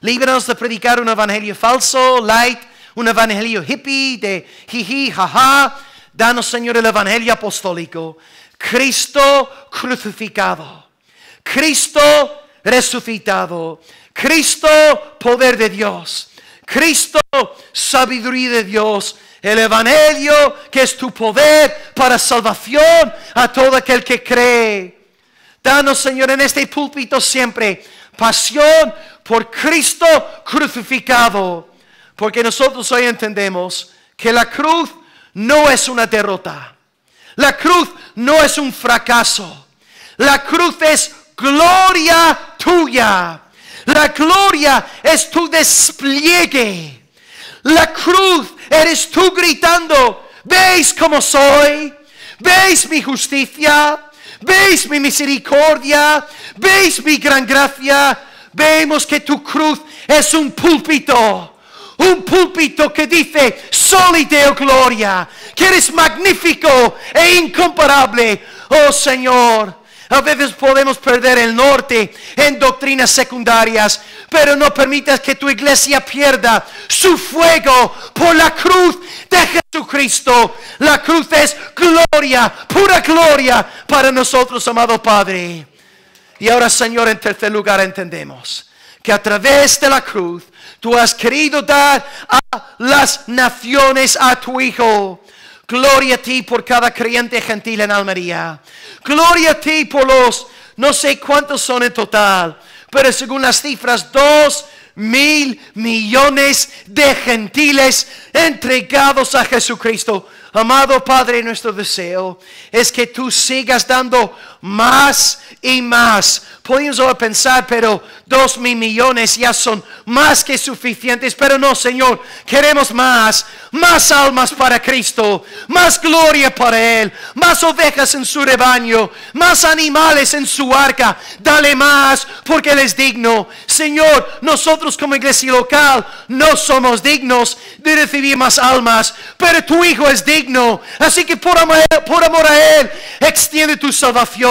Líbranos de predicar un evangelio falso, light, un evangelio hippie, de jiji, jaja. Danos, Señor, el evangelio apostólico. Cristo crucificado. Cristo resucitado. Cristo, poder de Dios. Cristo, sabiduría de Dios. El Evangelio, que es tu poder para salvación a todo aquel que cree. Danos, Señor, en este púlpito siempre pasión por Cristo crucificado. Porque nosotros hoy entendemos que la cruz no es una derrota. La cruz no es un fracaso. La cruz es gloria tuya. La gloria es tu despliegue. La cruz eres tú gritando, ¿veis cómo soy? ¿Veis mi justicia? ¿Veis mi misericordia? ¿Veis mi gran gracia? Vemos que tu cruz es un púlpito. Un púlpito que dice, solideo gloria, que eres magnífico e incomparable. Oh Señor, a veces podemos perder el norte en doctrinas secundarias, pero no permitas que tu iglesia pierda su fuego por la cruz de Jesucristo. La cruz es gloria, pura gloria para nosotros, amado Padre. Y ahora, Señor, en tercer lugar entendemos que a través de la cruz tú has querido dar a las naciones a tu Hijo Gloria a ti por cada creyente gentil en Almería. Gloria a ti por los, no sé cuántos son en total, pero según las cifras, dos mil millones de gentiles entregados a Jesucristo. Amado Padre, nuestro deseo es que tú sigas dando más y más. Podemos pensar, pero dos mil millones ya son más que suficientes. Pero no, Señor, queremos más, más almas para Cristo, más gloria para Él, más ovejas en su rebaño, más animales en su arca. Dale más porque Él es digno. Señor, nosotros como iglesia local no somos dignos de recibir más almas, pero tu Hijo es digno. Así que por amor, por amor a Él, extiende tu salvación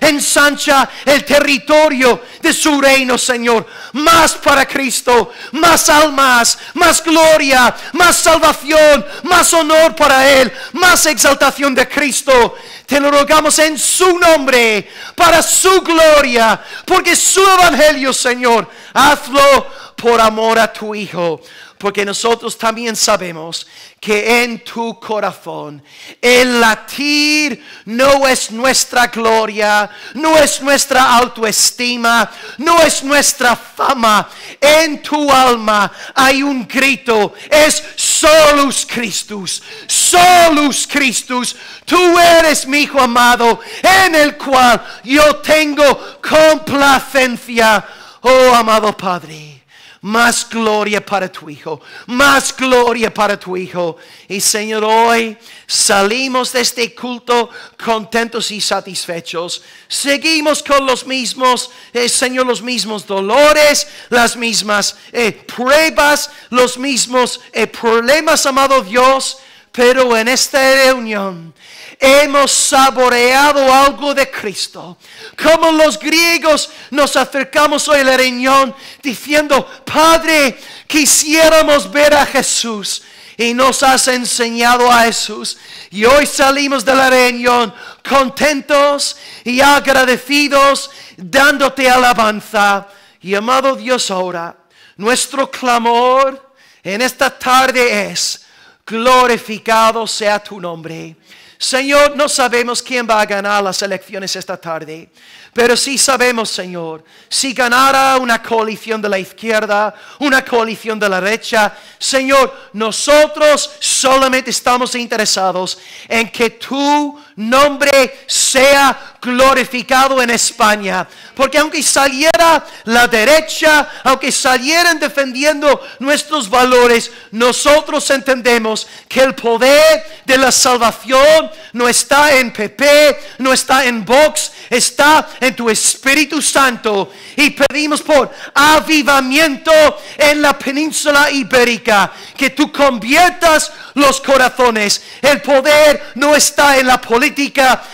Ensancha el territorio de su reino, Señor. Más para Cristo, más almas, más gloria, más salvación, más honor para Él, más exaltación de Cristo. Te lo rogamos en su nombre, para su gloria, porque su evangelio, Señor, hazlo por amor a tu Hijo porque nosotros también sabemos que en tu corazón el latir no es nuestra gloria, no es nuestra autoestima, no es nuestra fama. En tu alma hay un grito, es solus Christus, solus Christus. Tú eres mi hijo amado, en el cual yo tengo complacencia. Oh amado Padre más gloria para tu Hijo, más gloria para tu Hijo. Y Señor, hoy salimos de este culto contentos y satisfechos. Seguimos con los mismos, eh, Señor, los mismos dolores, las mismas eh, pruebas, los mismos eh, problemas, amado Dios. Pero en esta reunión hemos saboreado algo de Cristo. Como los griegos nos acercamos hoy a la reunión diciendo, Padre, quisiéramos ver a Jesús. Y nos has enseñado a Jesús. Y hoy salimos de la reunión contentos y agradecidos, dándote alabanza. Y amado Dios, ahora nuestro clamor en esta tarde es, glorificado sea tu nombre. Señor, no sabemos quién va a ganar las elecciones esta tarde, pero sí sabemos, Señor, si ganara una coalición de la izquierda, una coalición de la derecha, Señor, nosotros solamente estamos interesados en que tú nombre sea glorificado en España. Porque aunque saliera la derecha, aunque salieran defendiendo nuestros valores, nosotros entendemos que el poder de la salvación no está en PP, no está en Vox, está en tu Espíritu Santo. Y pedimos por avivamiento en la península ibérica, que tú conviertas los corazones. El poder no está en la política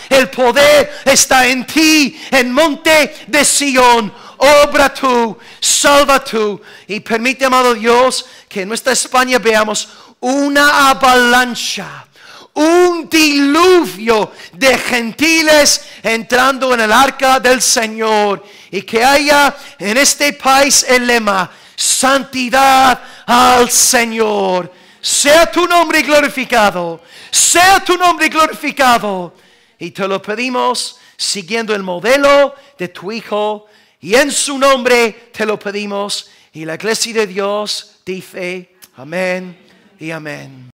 el poder está en ti, en monte de Sion Obra tú, salva tú. Y permite, amado Dios, que en nuestra España veamos una avalancha un diluvio de gentiles entrando en el arca del Señor y que haya en este país el lema santidad al Señor sea tu nombre glorificado, sea tu nombre glorificado. Y te lo pedimos siguiendo el modelo de tu Hijo, y en su nombre te lo pedimos. Y la iglesia de Dios dice, amén y amén.